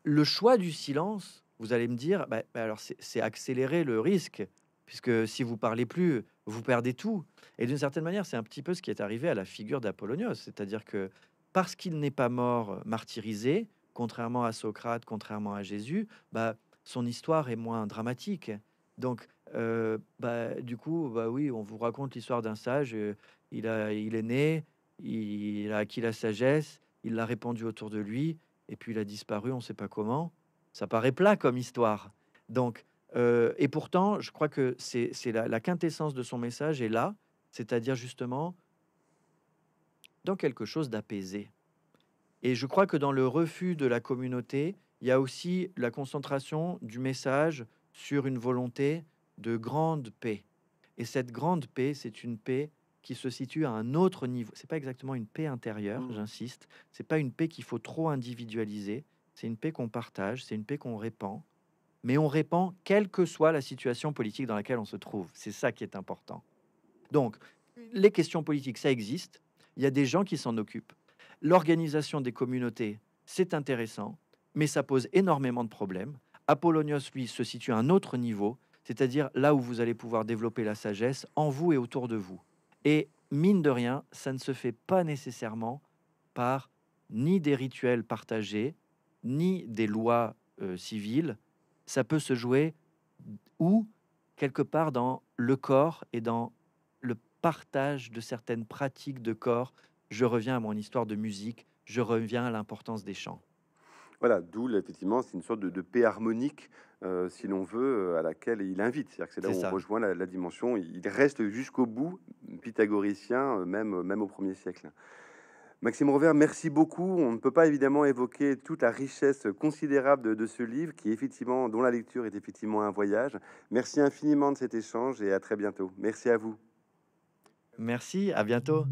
Le choix du silence, vous allez me dire, bah, bah, alors c'est accélérer le risque, puisque si vous parlez plus, vous perdez tout. Et d'une certaine manière, c'est un petit peu ce qui est arrivé à la figure d'Apollonios, c'est-à-dire que parce qu'il n'est pas mort euh, martyrisé, contrairement à Socrate, contrairement à Jésus, bah, son histoire est moins dramatique. Donc euh, bah, du coup, bah oui, on vous raconte l'histoire d'un sage. Euh, il, est né, il, a acquis la sagesse, il l'a répandue autour de lui, et puis il a disparu, on ne sait pas comment. Ça paraît plat comme histoire. Donc, euh, et pourtant, je crois que c'est la, la, quintessence de son message est là, c'est-à-dire justement dans quelque chose d'apaisé. Et je crois que dans le refus de la communauté, il y a aussi la concentration du message sur une volonté de grande paix. Et cette grande paix, c'est une paix qui se situe à un autre niveau. C'est pas exactement une paix intérieure, j'insiste. Mmh. j'insiste. C'est pas une paix qu'il faut trop individualiser. C'est une paix qu'on partage, c'est une paix qu'on répand. Mais on répand quelle que soit la situation politique dans laquelle on se trouve. C'est ça qui est important. Donc, les questions politiques, ça existe. Il y a des gens qui s'en occupent. L'organisation des communautés, c'est intéressant, mais ça pose énormément de problèmes. Apollonios, lui, se situe à un autre niveau c'est-à-dire là où vous allez pouvoir développer la sagesse en vous et autour de vous. Et mine de rien, ça ne se fait pas nécessairement par ni des rituels partagés, ni des lois euh, civiles. Ça peut se jouer ou quelque part dans le corps et dans le partage de certaines pratiques de corps. Je reviens à mon histoire de musique, je reviens à l'importance des chants. Voilà, d'où effectivement, c'est une sorte de paix harmonique euh, si l'on veut, euh, à laquelle il invite. cest là où on rejoint la, dimension. Il reste jusqu'au bout pythagoricien, euh, même, même au premier siècle. Maxime Rovert, merci beaucoup. On ne peut pas évidemment évoquer toute la richesse considérable de, de, ce livre, qui effectivement, dont la lecture est effectivement un voyage. Merci infiniment de cet échange et à très bientôt. Merci à vous. Merci, à bientôt.